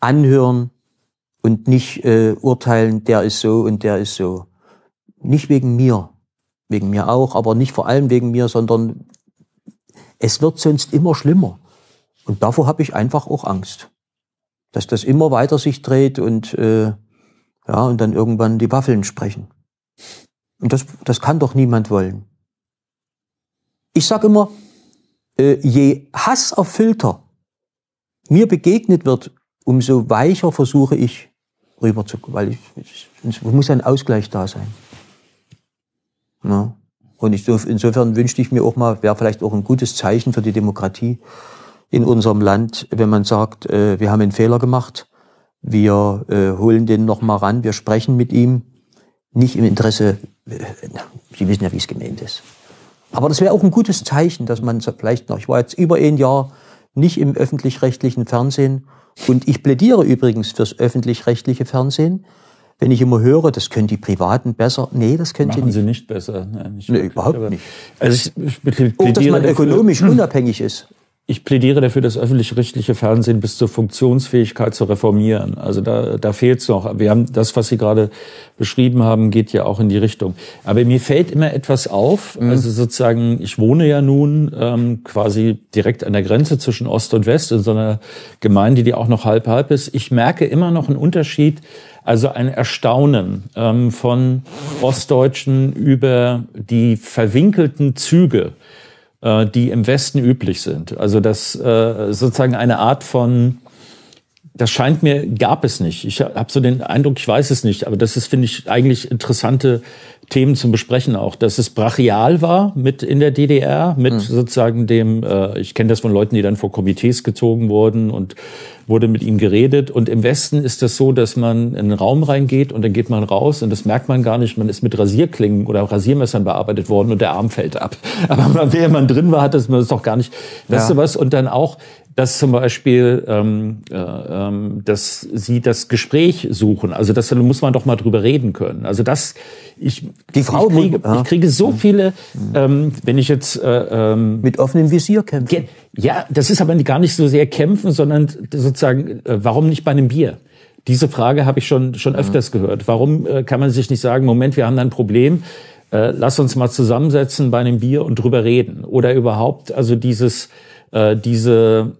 anhören, und nicht äh, urteilen, der ist so und der ist so. Nicht wegen mir, wegen mir auch, aber nicht vor allem wegen mir, sondern es wird sonst immer schlimmer. Und davor habe ich einfach auch Angst, dass das immer weiter sich dreht und äh, ja und dann irgendwann die Waffeln sprechen. Und das, das kann doch niemand wollen. Ich sage immer, äh, je hasserfüllter mir begegnet wird, umso weicher versuche ich rüber zu, weil ich, es muss ein Ausgleich da sein. Ja. Ne? Und ich, insofern wünschte ich mir auch mal, wäre vielleicht auch ein gutes Zeichen für die Demokratie in unserem Land, wenn man sagt, äh, wir haben einen Fehler gemacht, wir äh, holen den nochmal ran, wir sprechen mit ihm, nicht im Interesse, äh, Sie wissen ja, wie es gemeint ist. Aber das wäre auch ein gutes Zeichen, dass man vielleicht noch, ich war jetzt über ein Jahr nicht im öffentlich-rechtlichen Fernsehen, und ich plädiere übrigens fürs öffentlich-rechtliche Fernsehen. Wenn ich immer höre, das können die Privaten besser. Nee, das können Machen sie nicht. Machen sie nicht besser. Nein, nicht nee, überhaupt nicht. Also ich, ich plädiere Auch, dass man ökonomisch unabhängig ist ich plädiere dafür, das öffentlich-rechtliche Fernsehen bis zur Funktionsfähigkeit zu reformieren. Also da, da fehlt es noch. Wir haben das, was Sie gerade beschrieben haben, geht ja auch in die Richtung. Aber mir fällt immer etwas auf. Mhm. Also sozusagen, ich wohne ja nun ähm, quasi direkt an der Grenze zwischen Ost und West in so einer Gemeinde, die auch noch halb halb ist. Ich merke immer noch einen Unterschied also ein Erstaunen ähm, von Ostdeutschen über die verwinkelten Züge äh, die im Westen üblich sind. Also das äh, sozusagen eine Art von, das scheint mir, gab es nicht. Ich habe so den Eindruck, ich weiß es nicht, aber das ist, finde ich, eigentlich interessante Themen zum Besprechen auch, dass es brachial war mit in der DDR, mit mhm. sozusagen dem, äh, ich kenne das von Leuten, die dann vor Komitees gezogen wurden und wurde mit ihnen geredet. Und im Westen ist das so, dass man in einen Raum reingeht und dann geht man raus und das merkt man gar nicht. Man ist mit Rasierklingen oder Rasiermessern bearbeitet worden und der Arm fällt ab. Aber man, man drin war, hat das man das doch gar nicht. Weißt ja. du was? Und dann auch dass zum Beispiel, ähm, äh, ähm, dass sie das Gespräch suchen. Also das muss man doch mal drüber reden können. Also das, ich, Die Frau ich, kriege, ja. ich kriege so viele, ähm, wenn ich jetzt äh, ähm, mit offenem Visier kämpfe. Ja, das ist aber gar nicht so sehr kämpfen, sondern sozusagen, äh, warum nicht bei einem Bier? Diese Frage habe ich schon schon öfters ja. gehört. Warum äh, kann man sich nicht sagen, Moment, wir haben da ein Problem, äh, lass uns mal zusammensetzen bei einem Bier und drüber reden oder überhaupt, also dieses äh, diese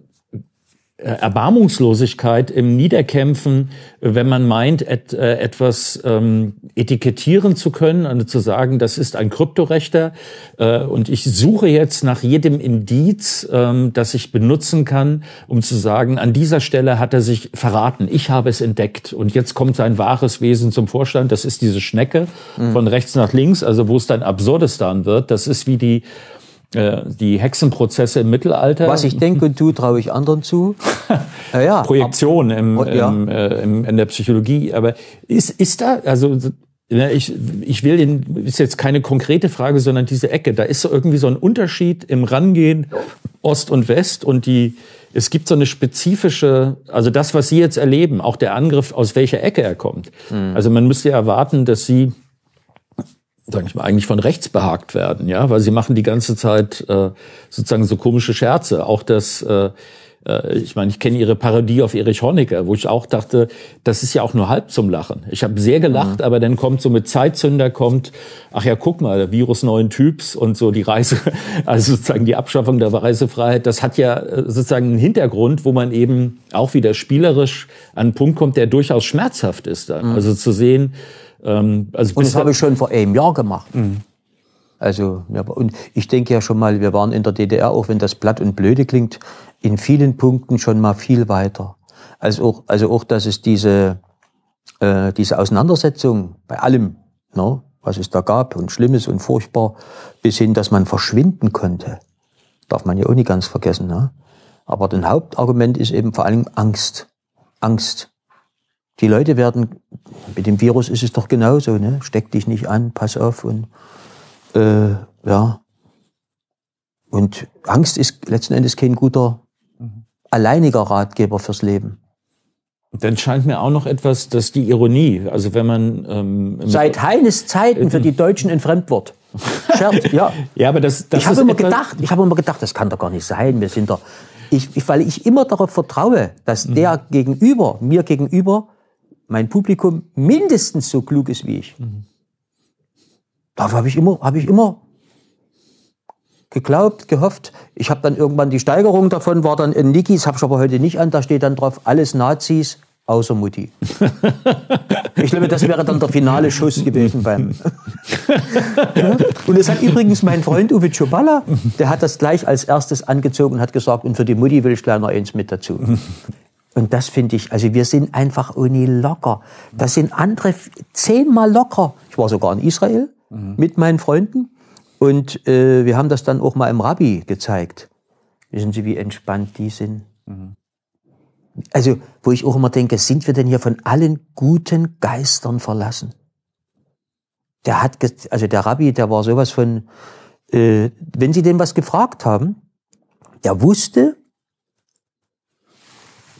äh, Erbarmungslosigkeit im Niederkämpfen, wenn man meint, et, äh, etwas ähm, etikettieren zu können, also zu sagen, das ist ein Kryptorechter äh, und ich suche jetzt nach jedem Indiz, ähm, das ich benutzen kann, um zu sagen, an dieser Stelle hat er sich verraten, ich habe es entdeckt und jetzt kommt sein wahres Wesen zum Vorstand, das ist diese Schnecke mhm. von rechts nach links, also wo es dann Absurdistan wird, das ist wie die äh, die Hexenprozesse im Mittelalter. Was ich denke und tue, traue ich anderen zu. Naja, Projektion im, im, äh, im, in der Psychologie. Aber ist, ist da, also ne, ich, ich will den, ist jetzt keine konkrete Frage, sondern diese Ecke. Da ist so irgendwie so ein Unterschied im Rangehen Ost und West und die, es gibt so eine spezifische, also das, was Sie jetzt erleben, auch der Angriff, aus welcher Ecke er kommt. Mhm. Also man müsste erwarten, dass Sie sage ich mal, eigentlich von rechts behagt werden, ja, weil sie machen die ganze Zeit äh, sozusagen so komische Scherze. Auch das, äh, äh ich meine, ich kenne ihre Parodie auf Erich Honecker, wo ich auch dachte, das ist ja auch nur halb zum Lachen. Ich habe sehr gelacht, mhm. aber dann kommt so mit Zeitzünder kommt, ach ja, guck mal, der Virus neuen Typs und so die Reise, also sozusagen die Abschaffung der Reisefreiheit, das hat ja äh, sozusagen einen Hintergrund, wo man eben auch wieder spielerisch an einen Punkt kommt, der durchaus schmerzhaft ist dann. Mhm. Also zu sehen, ähm, also und das habe ich schon vor einem Jahr gemacht. Mhm. Also, ja, und ich denke ja schon mal, wir waren in der DDR, auch wenn das platt und blöde klingt, in vielen Punkten schon mal viel weiter. Also auch, also auch dass es diese, äh, diese Auseinandersetzung bei allem, ne, was es da gab und Schlimmes und furchtbar, bis hin, dass man verschwinden konnte. Darf man ja auch nicht ganz vergessen. Ne? Aber ein Hauptargument ist eben vor allem Angst. Angst die Leute werden, mit dem Virus ist es doch genauso, ne? steck dich nicht an, pass auf und äh, ja. Und Angst ist letzten Endes kein guter mhm. alleiniger Ratgeber fürs Leben. Dann scheint mir auch noch etwas, dass die Ironie, also wenn man ähm, seit Heines Zeiten für äh, die Deutschen ein Fremdwort. Scherz, ja. ja, aber das, das ich habe immer gedacht, ich habe immer gedacht, das kann doch gar nicht sein. Wir sind doch, ich, ich, weil ich immer darauf vertraue, dass mhm. der mhm. Gegenüber mir gegenüber mein Publikum mindestens so klug ist wie ich. Mhm. Dafür habe ich immer, habe ich immer geglaubt, gehofft. Ich habe dann irgendwann die Steigerung davon, war dann in Nikis, habe ich aber heute nicht an, da steht dann drauf, alles Nazis, außer Mutti. ich glaube, das wäre dann der finale Schuss gewesen beim. ja? Und es hat übrigens mein Freund Uwe Choballa, der hat das gleich als erstes angezogen und hat gesagt, und für die Mutti will ich gleich noch eins mit dazu. Und das finde ich, also wir sind einfach ohne locker. Das sind andere zehnmal locker. Ich war sogar in Israel mhm. mit meinen Freunden und äh, wir haben das dann auch mal im Rabbi gezeigt. Wissen Sie, wie entspannt die sind? Mhm. Also, wo ich auch immer denke, sind wir denn hier von allen guten Geistern verlassen? Der hat, also der Rabbi, der war sowas von, äh, wenn Sie den was gefragt haben, der wusste,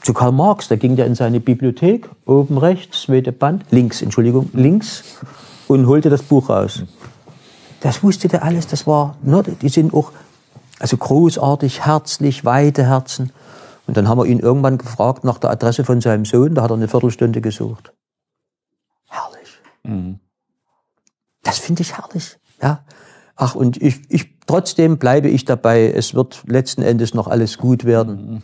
zu Karl Marx, da ging der in seine Bibliothek, oben rechts, zweite Band, links, Entschuldigung, links, und holte das Buch raus. Das wusste der alles, das war, ne, die sind auch also großartig, herzlich, weite Herzen. Und dann haben wir ihn irgendwann gefragt nach der Adresse von seinem Sohn, da hat er eine Viertelstunde gesucht. Herrlich. Mhm. Das finde ich herrlich, ja. Ach, und ich, ich, trotzdem bleibe ich dabei, es wird letzten Endes noch alles gut werden. Mhm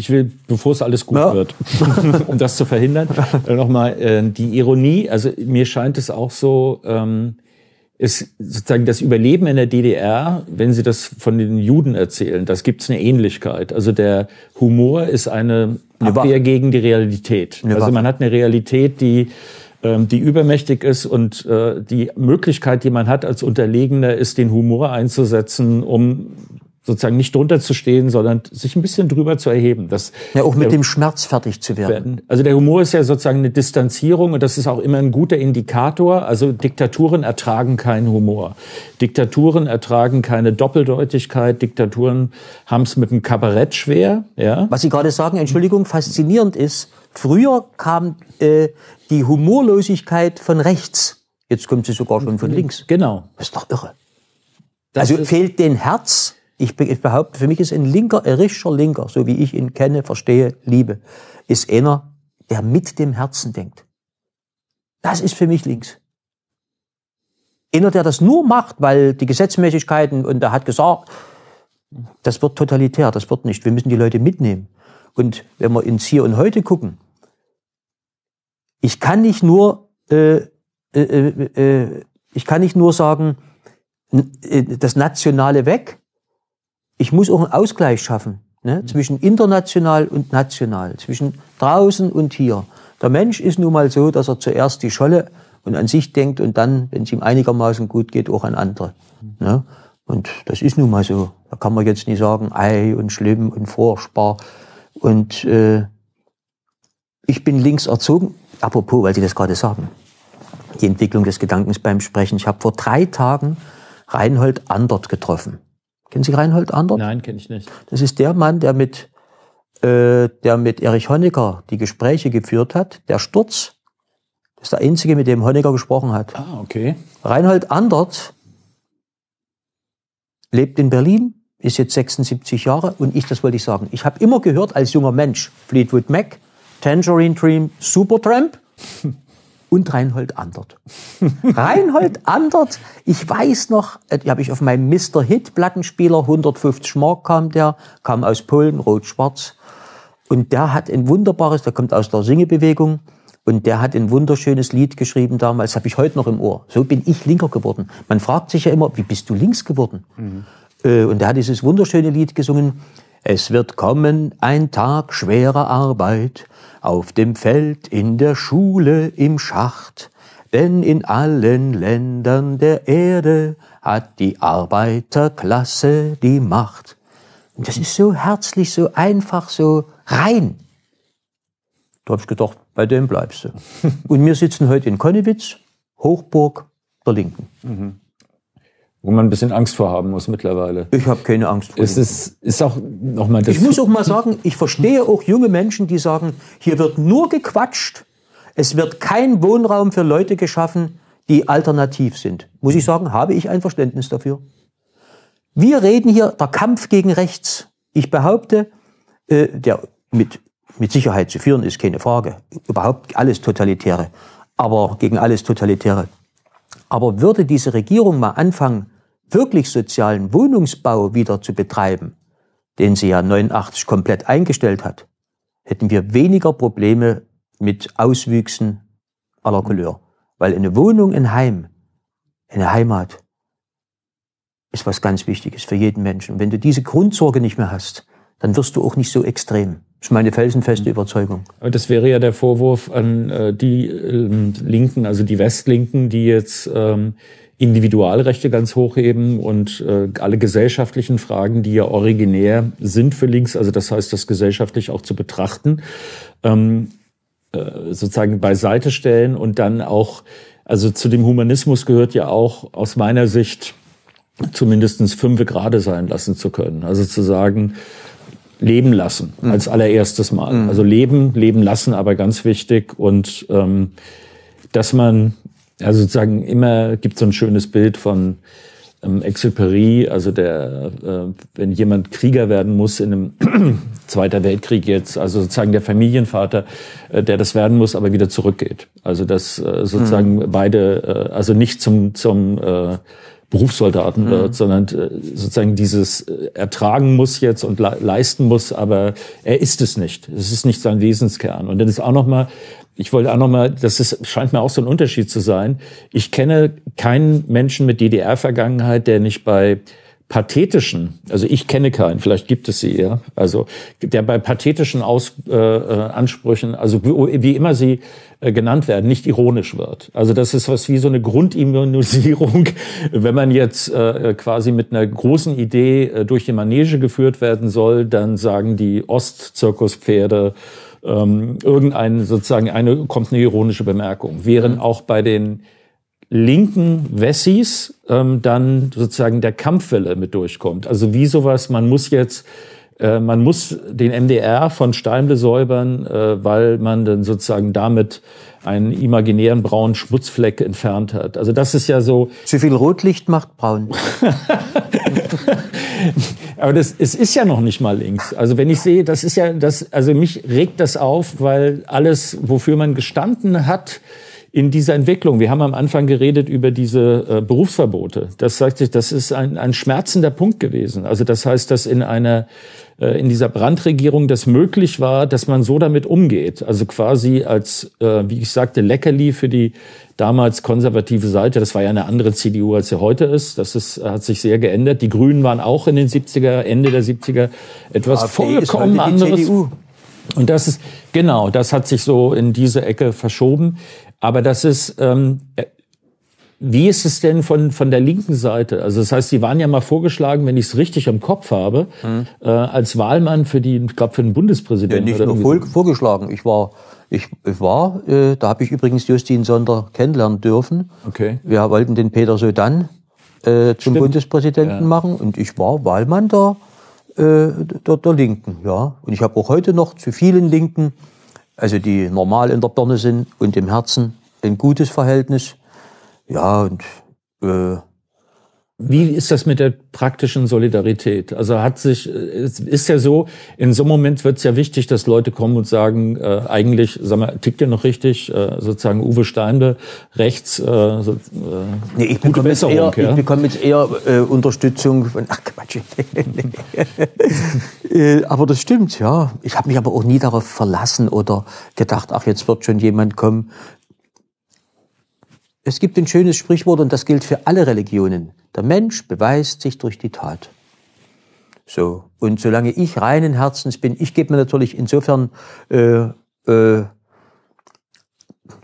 ich will, bevor es alles gut ja. wird, um das zu verhindern, äh, nochmal äh, die Ironie. Also mir scheint es auch so, ähm, ist sozusagen das Überleben in der DDR, wenn Sie das von den Juden erzählen, das gibt es eine Ähnlichkeit. Also der Humor ist eine Abwehr gegen die Realität. Also man hat eine Realität, die ähm, die übermächtig ist und äh, die Möglichkeit, die man hat als Unterlegener, ist, den Humor einzusetzen, um sozusagen nicht drunter zu stehen, sondern sich ein bisschen drüber zu erheben. Das, ja, auch mit der, dem Schmerz fertig zu werden. Also der Humor ist ja sozusagen eine Distanzierung und das ist auch immer ein guter Indikator. Also Diktaturen ertragen keinen Humor. Diktaturen ertragen keine Doppeldeutigkeit. Diktaturen haben es mit dem Kabarett schwer. Ja? Was Sie gerade sagen, Entschuldigung, faszinierend ist, früher kam äh, die Humorlosigkeit von rechts. Jetzt kommt sie sogar schon von links. Genau. Das ist doch irre. Das also fehlt den Herz ich, behaupte, für mich ist ein linker, ein richtiger Linker, so wie ich ihn kenne, verstehe, liebe, ist einer, der mit dem Herzen denkt. Das ist für mich links. Einer, der das nur macht, weil die Gesetzmäßigkeiten und er hat gesagt, das wird totalitär, das wird nicht. Wir müssen die Leute mitnehmen. Und wenn wir ins Hier und Heute gucken, ich kann nicht nur, äh, äh, äh, äh ich kann nicht nur sagen, äh, das Nationale weg, ich muss auch einen Ausgleich schaffen ne? zwischen international und national, zwischen draußen und hier. Der Mensch ist nun mal so, dass er zuerst die Scholle und an sich denkt und dann, wenn es ihm einigermaßen gut geht, auch an andere. Ne? Und das ist nun mal so. Da kann man jetzt nicht sagen, ei und schlimm und furchtbar. Und äh, ich bin links erzogen. Apropos, weil Sie das gerade sagen, die Entwicklung des Gedankens beim Sprechen. Ich habe vor drei Tagen Reinhold Andert getroffen. Kennen Sie Reinhold Andert? Nein, kenne ich nicht. Das ist der Mann, der mit, äh, der mit Erich Honecker die Gespräche geführt hat. Der Sturz ist der Einzige, mit dem Honecker gesprochen hat. Ah, okay. Reinhold Andert lebt in Berlin, ist jetzt 76 Jahre und ich, das wollte ich sagen, ich habe immer gehört als junger Mensch, Fleetwood Mac, Tangerine Dream, Supertramp. und Reinhold Andert. Reinhold Andert, ich weiß noch, äh, die habe ich auf meinem Mr. Hit Plattenspieler 150 Mark kam der, kam aus Polen, rot-schwarz. Und der hat ein wunderbares, der kommt aus der Singebewegung und der hat ein wunderschönes Lied geschrieben damals, habe ich heute noch im Ohr. So bin ich linker geworden. Man fragt sich ja immer, wie bist du links geworden? Mhm. Äh, und der hat dieses wunderschöne Lied gesungen, es wird kommen ein Tag schwerer Arbeit, auf dem Feld, in der Schule, im Schacht, denn in allen Ländern der Erde hat die Arbeiterklasse die Macht. Und das ist so herzlich, so einfach, so rein. Da habe ich gedacht, bei dem bleibst du. Und wir sitzen heute in Konnewitz, Hochburg der Linken. Mhm wo man ein bisschen Angst vor haben muss mittlerweile. Ich habe keine Angst vor. Es ist, ist auch noch mal das Ich muss auch mal sagen, ich verstehe auch junge Menschen, die sagen, hier wird nur gequatscht. Es wird kein Wohnraum für Leute geschaffen, die alternativ sind. Muss ich sagen, habe ich ein Verständnis dafür. Wir reden hier der Kampf gegen rechts. Ich behaupte, äh, der mit, mit Sicherheit zu führen ist, keine Frage. Überhaupt alles Totalitäre. Aber gegen alles Totalitäre aber würde diese Regierung mal anfangen, wirklich sozialen Wohnungsbau wieder zu betreiben, den sie ja 89 komplett eingestellt hat, hätten wir weniger Probleme mit Auswüchsen aller Couleur. Weil eine Wohnung, ein Heim, eine Heimat ist was ganz Wichtiges für jeden Menschen. Und wenn du diese Grundsorge nicht mehr hast, dann wirst du auch nicht so extrem ist meine felsenfeste Überzeugung. Aber das wäre ja der Vorwurf an äh, die ähm, Linken, also die Westlinken, die jetzt ähm, Individualrechte ganz hochheben und äh, alle gesellschaftlichen Fragen, die ja originär sind für links, also das heißt, das gesellschaftlich auch zu betrachten, ähm, äh, sozusagen beiseite stellen und dann auch, also zu dem Humanismus gehört ja auch aus meiner Sicht zumindestens fünfe gerade sein lassen zu können. Also zu sagen, leben lassen mhm. als allererstes Mal. Mhm. Also leben, leben lassen, aber ganz wichtig. Und ähm, dass man, also sozusagen immer gibt so ein schönes Bild von ähm, Exupery, also der, äh, wenn jemand Krieger werden muss in einem Zweiter Weltkrieg jetzt, also sozusagen der Familienvater, äh, der das werden muss, aber wieder zurückgeht. Also dass äh, sozusagen mhm. beide, äh, also nicht zum, zum äh, Berufssoldaten mhm. wird, sondern äh, sozusagen dieses äh, ertragen muss jetzt und leisten muss, aber er ist es nicht. Es ist nicht sein Wesenskern. Und dann ist auch noch mal, ich wollte auch noch mal, das ist, scheint mir auch so ein Unterschied zu sein. Ich kenne keinen Menschen mit DDR-Vergangenheit, der nicht bei pathetischen, also ich kenne keinen, vielleicht gibt es sie ja, also der bei pathetischen Aus, äh, äh Ansprüchen, also wie, wie immer sie äh, genannt werden, nicht ironisch wird. Also das ist was wie so eine Grundimmunisierung, wenn man jetzt äh, quasi mit einer großen Idee äh, durch die Manege geführt werden soll, dann sagen die Ostzirkuspferde ähm, irgendein sozusagen eine kommt eine ironische Bemerkung, während mhm. auch bei den linken Wessis ähm, dann sozusagen der Kampfwelle mit durchkommt. Also wie sowas, man muss jetzt, äh, man muss den MDR von Stein besäubern, äh, weil man dann sozusagen damit einen imaginären braunen Schmutzfleck entfernt hat. Also das ist ja so. Zu viel Rotlicht macht braun. Aber das, es ist ja noch nicht mal links. Also wenn ich sehe, das ist ja, das, also mich regt das auf, weil alles, wofür man gestanden hat, in dieser Entwicklung. Wir haben am Anfang geredet über diese äh, Berufsverbote. Das sagt sich, das ist ein, ein schmerzender Punkt gewesen. Also das heißt, dass in einer äh, in dieser Brandregierung das möglich war, dass man so damit umgeht. Also quasi als, äh, wie ich sagte, Leckerli für die damals konservative Seite. Das war ja eine andere CDU, als sie heute ist. Das ist, hat sich sehr geändert. Die Grünen waren auch in den 70er, Ende der 70er etwas AfD vollkommen anderes. CDU. Und das ist, genau, das hat sich so in diese Ecke verschoben. Aber das ist, ähm, äh, wie ist es denn von, von der linken Seite? Also das heißt, Sie waren ja mal vorgeschlagen, wenn ich es richtig im Kopf habe, mhm. äh, als Wahlmann für die, ich glaube, für den Bundespräsidenten. Ja, nicht nur vor, vorgeschlagen, ich war ich war, äh, da habe ich übrigens Justin Sonder kennenlernen dürfen. Okay. Wir wollten den Peter Södan äh, zum Stimmt. Bundespräsidenten ja. machen und ich war Wahlmann der äh, der, der Linken. Ja. Und ich habe auch heute noch zu vielen Linken, also die normal in der Birne sind und im Herzen, ein gutes Verhältnis. Ja, und äh, wie ist das mit der praktischen Solidarität? Also hat sich, es ist ja so, in so einem Moment wird es ja wichtig, dass Leute kommen und sagen, äh, eigentlich, sag mal, tickt ihr noch richtig, äh, sozusagen Uwe Steinde rechts, äh, so, äh, nee, ich gute Besserung. Eher, ja? Ich bekomme jetzt eher äh, Unterstützung von, ach Quatsch. äh, aber das stimmt, ja. Ich habe mich aber auch nie darauf verlassen oder gedacht, ach, jetzt wird schon jemand kommen, es gibt ein schönes Sprichwort und das gilt für alle Religionen. Der Mensch beweist sich durch die Tat. So, und solange ich reinen Herzens bin, ich gebe mir natürlich insofern, äh, äh,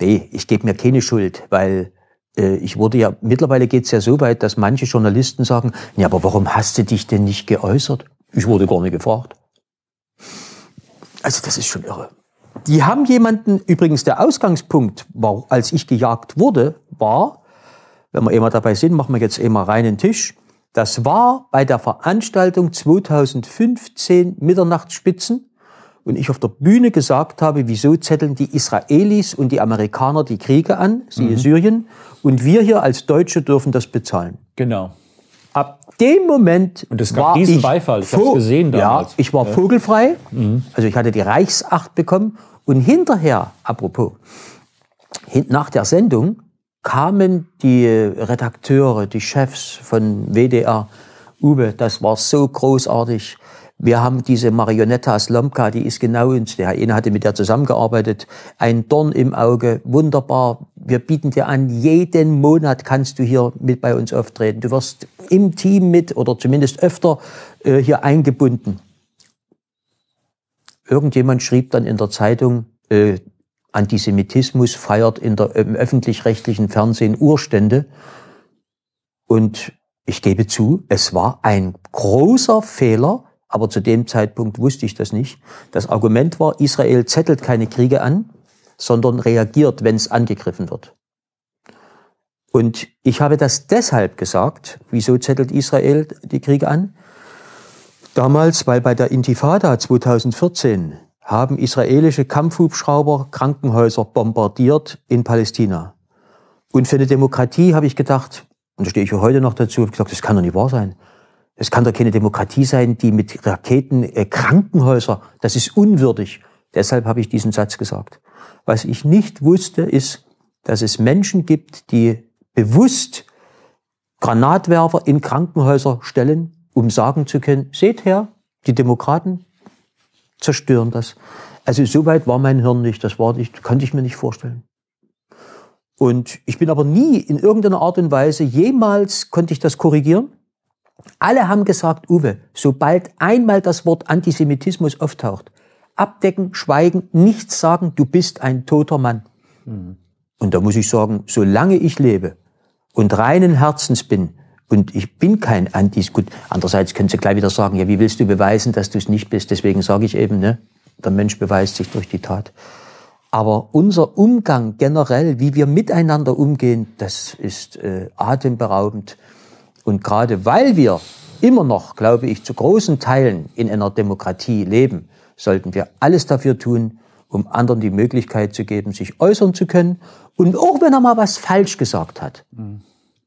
nee, ich gebe mir keine Schuld, weil äh, ich wurde ja, mittlerweile geht es ja so weit, dass manche Journalisten sagen, ja, aber warum hast du dich denn nicht geäußert? Ich wurde gar nicht gefragt. Also das ist schon irre. Die haben jemanden, übrigens der Ausgangspunkt, war, als ich gejagt wurde, war, wenn wir immer dabei sind, machen wir jetzt immer reinen Tisch. Das war bei der Veranstaltung 2015 Mitternachtsspitzen und ich auf der Bühne gesagt habe, wieso zetteln die Israelis und die Amerikaner die Kriege an, siehe mhm. Syrien, und wir hier als Deutsche dürfen das bezahlen. Genau ab dem Moment und es gab diesen Beifall, ich hab's gesehen damals. Ja, ich war vogelfrei, mhm. also ich hatte die Reichsacht bekommen und hinterher, apropos, nach der Sendung kamen die Redakteure, die Chefs von WDR, Uwe, das war so großartig. Wir haben diese Marionetta Slomka, die ist genau uns, der Herr Ene hatte mit der zusammengearbeitet, ein Dorn im Auge, wunderbar. Wir bieten dir an, jeden Monat kannst du hier mit bei uns auftreten. Du wirst im Team mit oder zumindest öfter äh, hier eingebunden. Irgendjemand schrieb dann in der Zeitung, äh, Antisemitismus feiert in der, im öffentlich-rechtlichen Fernsehen Urstände. Und ich gebe zu, es war ein großer Fehler, aber zu dem Zeitpunkt wusste ich das nicht. Das Argument war, Israel zettelt keine Kriege an, sondern reagiert, wenn es angegriffen wird. Und ich habe das deshalb gesagt, wieso zettelt Israel die Kriege an? Damals, weil bei der Intifada 2014 haben israelische Kampfhubschrauber Krankenhäuser bombardiert in Palästina. Und für eine Demokratie habe ich gedacht, und da stehe ich heute noch dazu, habe gesagt, das kann doch nicht wahr sein. Es kann doch keine Demokratie sein, die mit Raketen äh, Krankenhäuser, das ist unwürdig. Deshalb habe ich diesen Satz gesagt. Was ich nicht wusste, ist, dass es Menschen gibt, die bewusst Granatwerfer in Krankenhäuser stellen, um sagen zu können, seht her, die Demokraten zerstören das. Also soweit war mein Hirn nicht, das war nicht, konnte ich mir nicht vorstellen. Und ich bin aber nie in irgendeiner Art und Weise, jemals konnte ich das korrigieren. Alle haben gesagt, Uwe, sobald einmal das Wort Antisemitismus auftaucht, abdecken, schweigen, nichts sagen, du bist ein toter Mann. Mhm. Und da muss ich sagen, solange ich lebe und reinen Herzens bin, und ich bin kein Antis, gut, andererseits können sie gleich wieder sagen, ja, wie willst du beweisen, dass du es nicht bist? Deswegen sage ich eben, ne, der Mensch beweist sich durch die Tat. Aber unser Umgang generell, wie wir miteinander umgehen, das ist äh, atemberaubend. Und gerade weil wir immer noch, glaube ich, zu großen Teilen in einer Demokratie leben, sollten wir alles dafür tun, um anderen die Möglichkeit zu geben, sich äußern zu können. Und auch wenn er mal was falsch gesagt hat,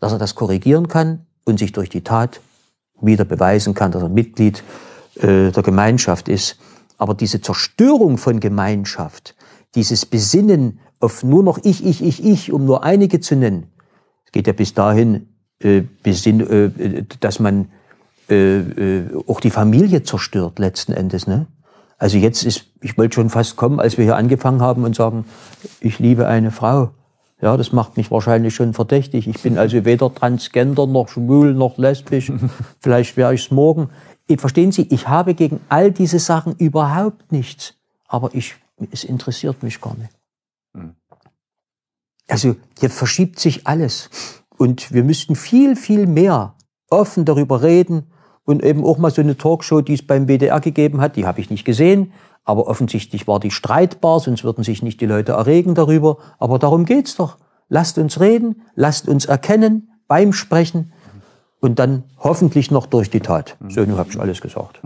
dass er das korrigieren kann und sich durch die Tat wieder beweisen kann, dass er Mitglied äh, der Gemeinschaft ist. Aber diese Zerstörung von Gemeinschaft, dieses Besinnen auf nur noch ich, ich, ich, ich, um nur einige zu nennen, geht ja bis dahin, äh, äh, dass man äh, auch die Familie zerstört letzten Endes. Ne? Also jetzt ist, ich wollte schon fast kommen, als wir hier angefangen haben und sagen, ich liebe eine Frau. Ja, das macht mich wahrscheinlich schon verdächtig. Ich bin also weder transgender noch schwul noch lesbisch. Vielleicht wäre ich es morgen. Verstehen Sie, ich habe gegen all diese Sachen überhaupt nichts. Aber ich, es interessiert mich gar nicht. Hm. Also jetzt verschiebt sich alles. Und wir müssten viel, viel mehr offen darüber reden und eben auch mal so eine Talkshow, die es beim WDR gegeben hat, die habe ich nicht gesehen, aber offensichtlich war die streitbar, sonst würden sich nicht die Leute erregen darüber. Aber darum geht es doch. Lasst uns reden, lasst uns erkennen beim Sprechen und dann hoffentlich noch durch die Tat. Mhm. So, nun habe ich alles gesagt.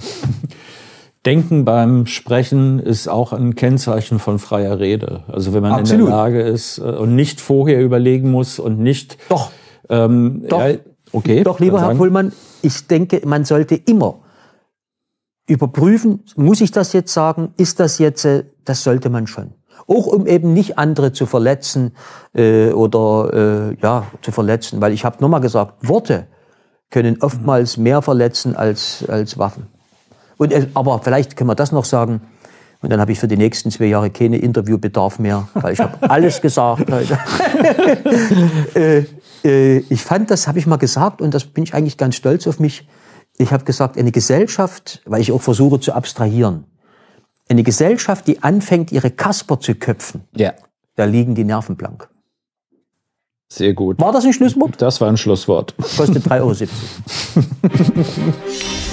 Denken beim Sprechen ist auch ein Kennzeichen von freier Rede. Also wenn man Absolut. in der Lage ist äh, und nicht vorher überlegen muss und nicht Doch ähm, doch, ja, okay, doch, lieber Herr Pullmann, ich denke, man sollte immer überprüfen, muss ich das jetzt sagen, ist das jetzt, äh, das sollte man schon. Auch um eben nicht andere zu verletzen äh, oder äh, ja, zu verletzen. Weil ich habe nochmal gesagt, Worte können oftmals mehr verletzen als, als Waffen. Und, äh, aber vielleicht können wir das noch sagen. Und dann habe ich für die nächsten zwei Jahre keine Interviewbedarf mehr, weil ich habe alles gesagt heute. äh, äh, ich fand, das habe ich mal gesagt und das bin ich eigentlich ganz stolz auf mich. Ich habe gesagt, eine Gesellschaft, weil ich auch versuche zu abstrahieren, eine Gesellschaft, die anfängt, ihre Kasper zu köpfen, ja. da liegen die Nerven blank. Sehr gut. War das ein Schlusswort? Das war ein Schlusswort. Kostet 3,70 Euro.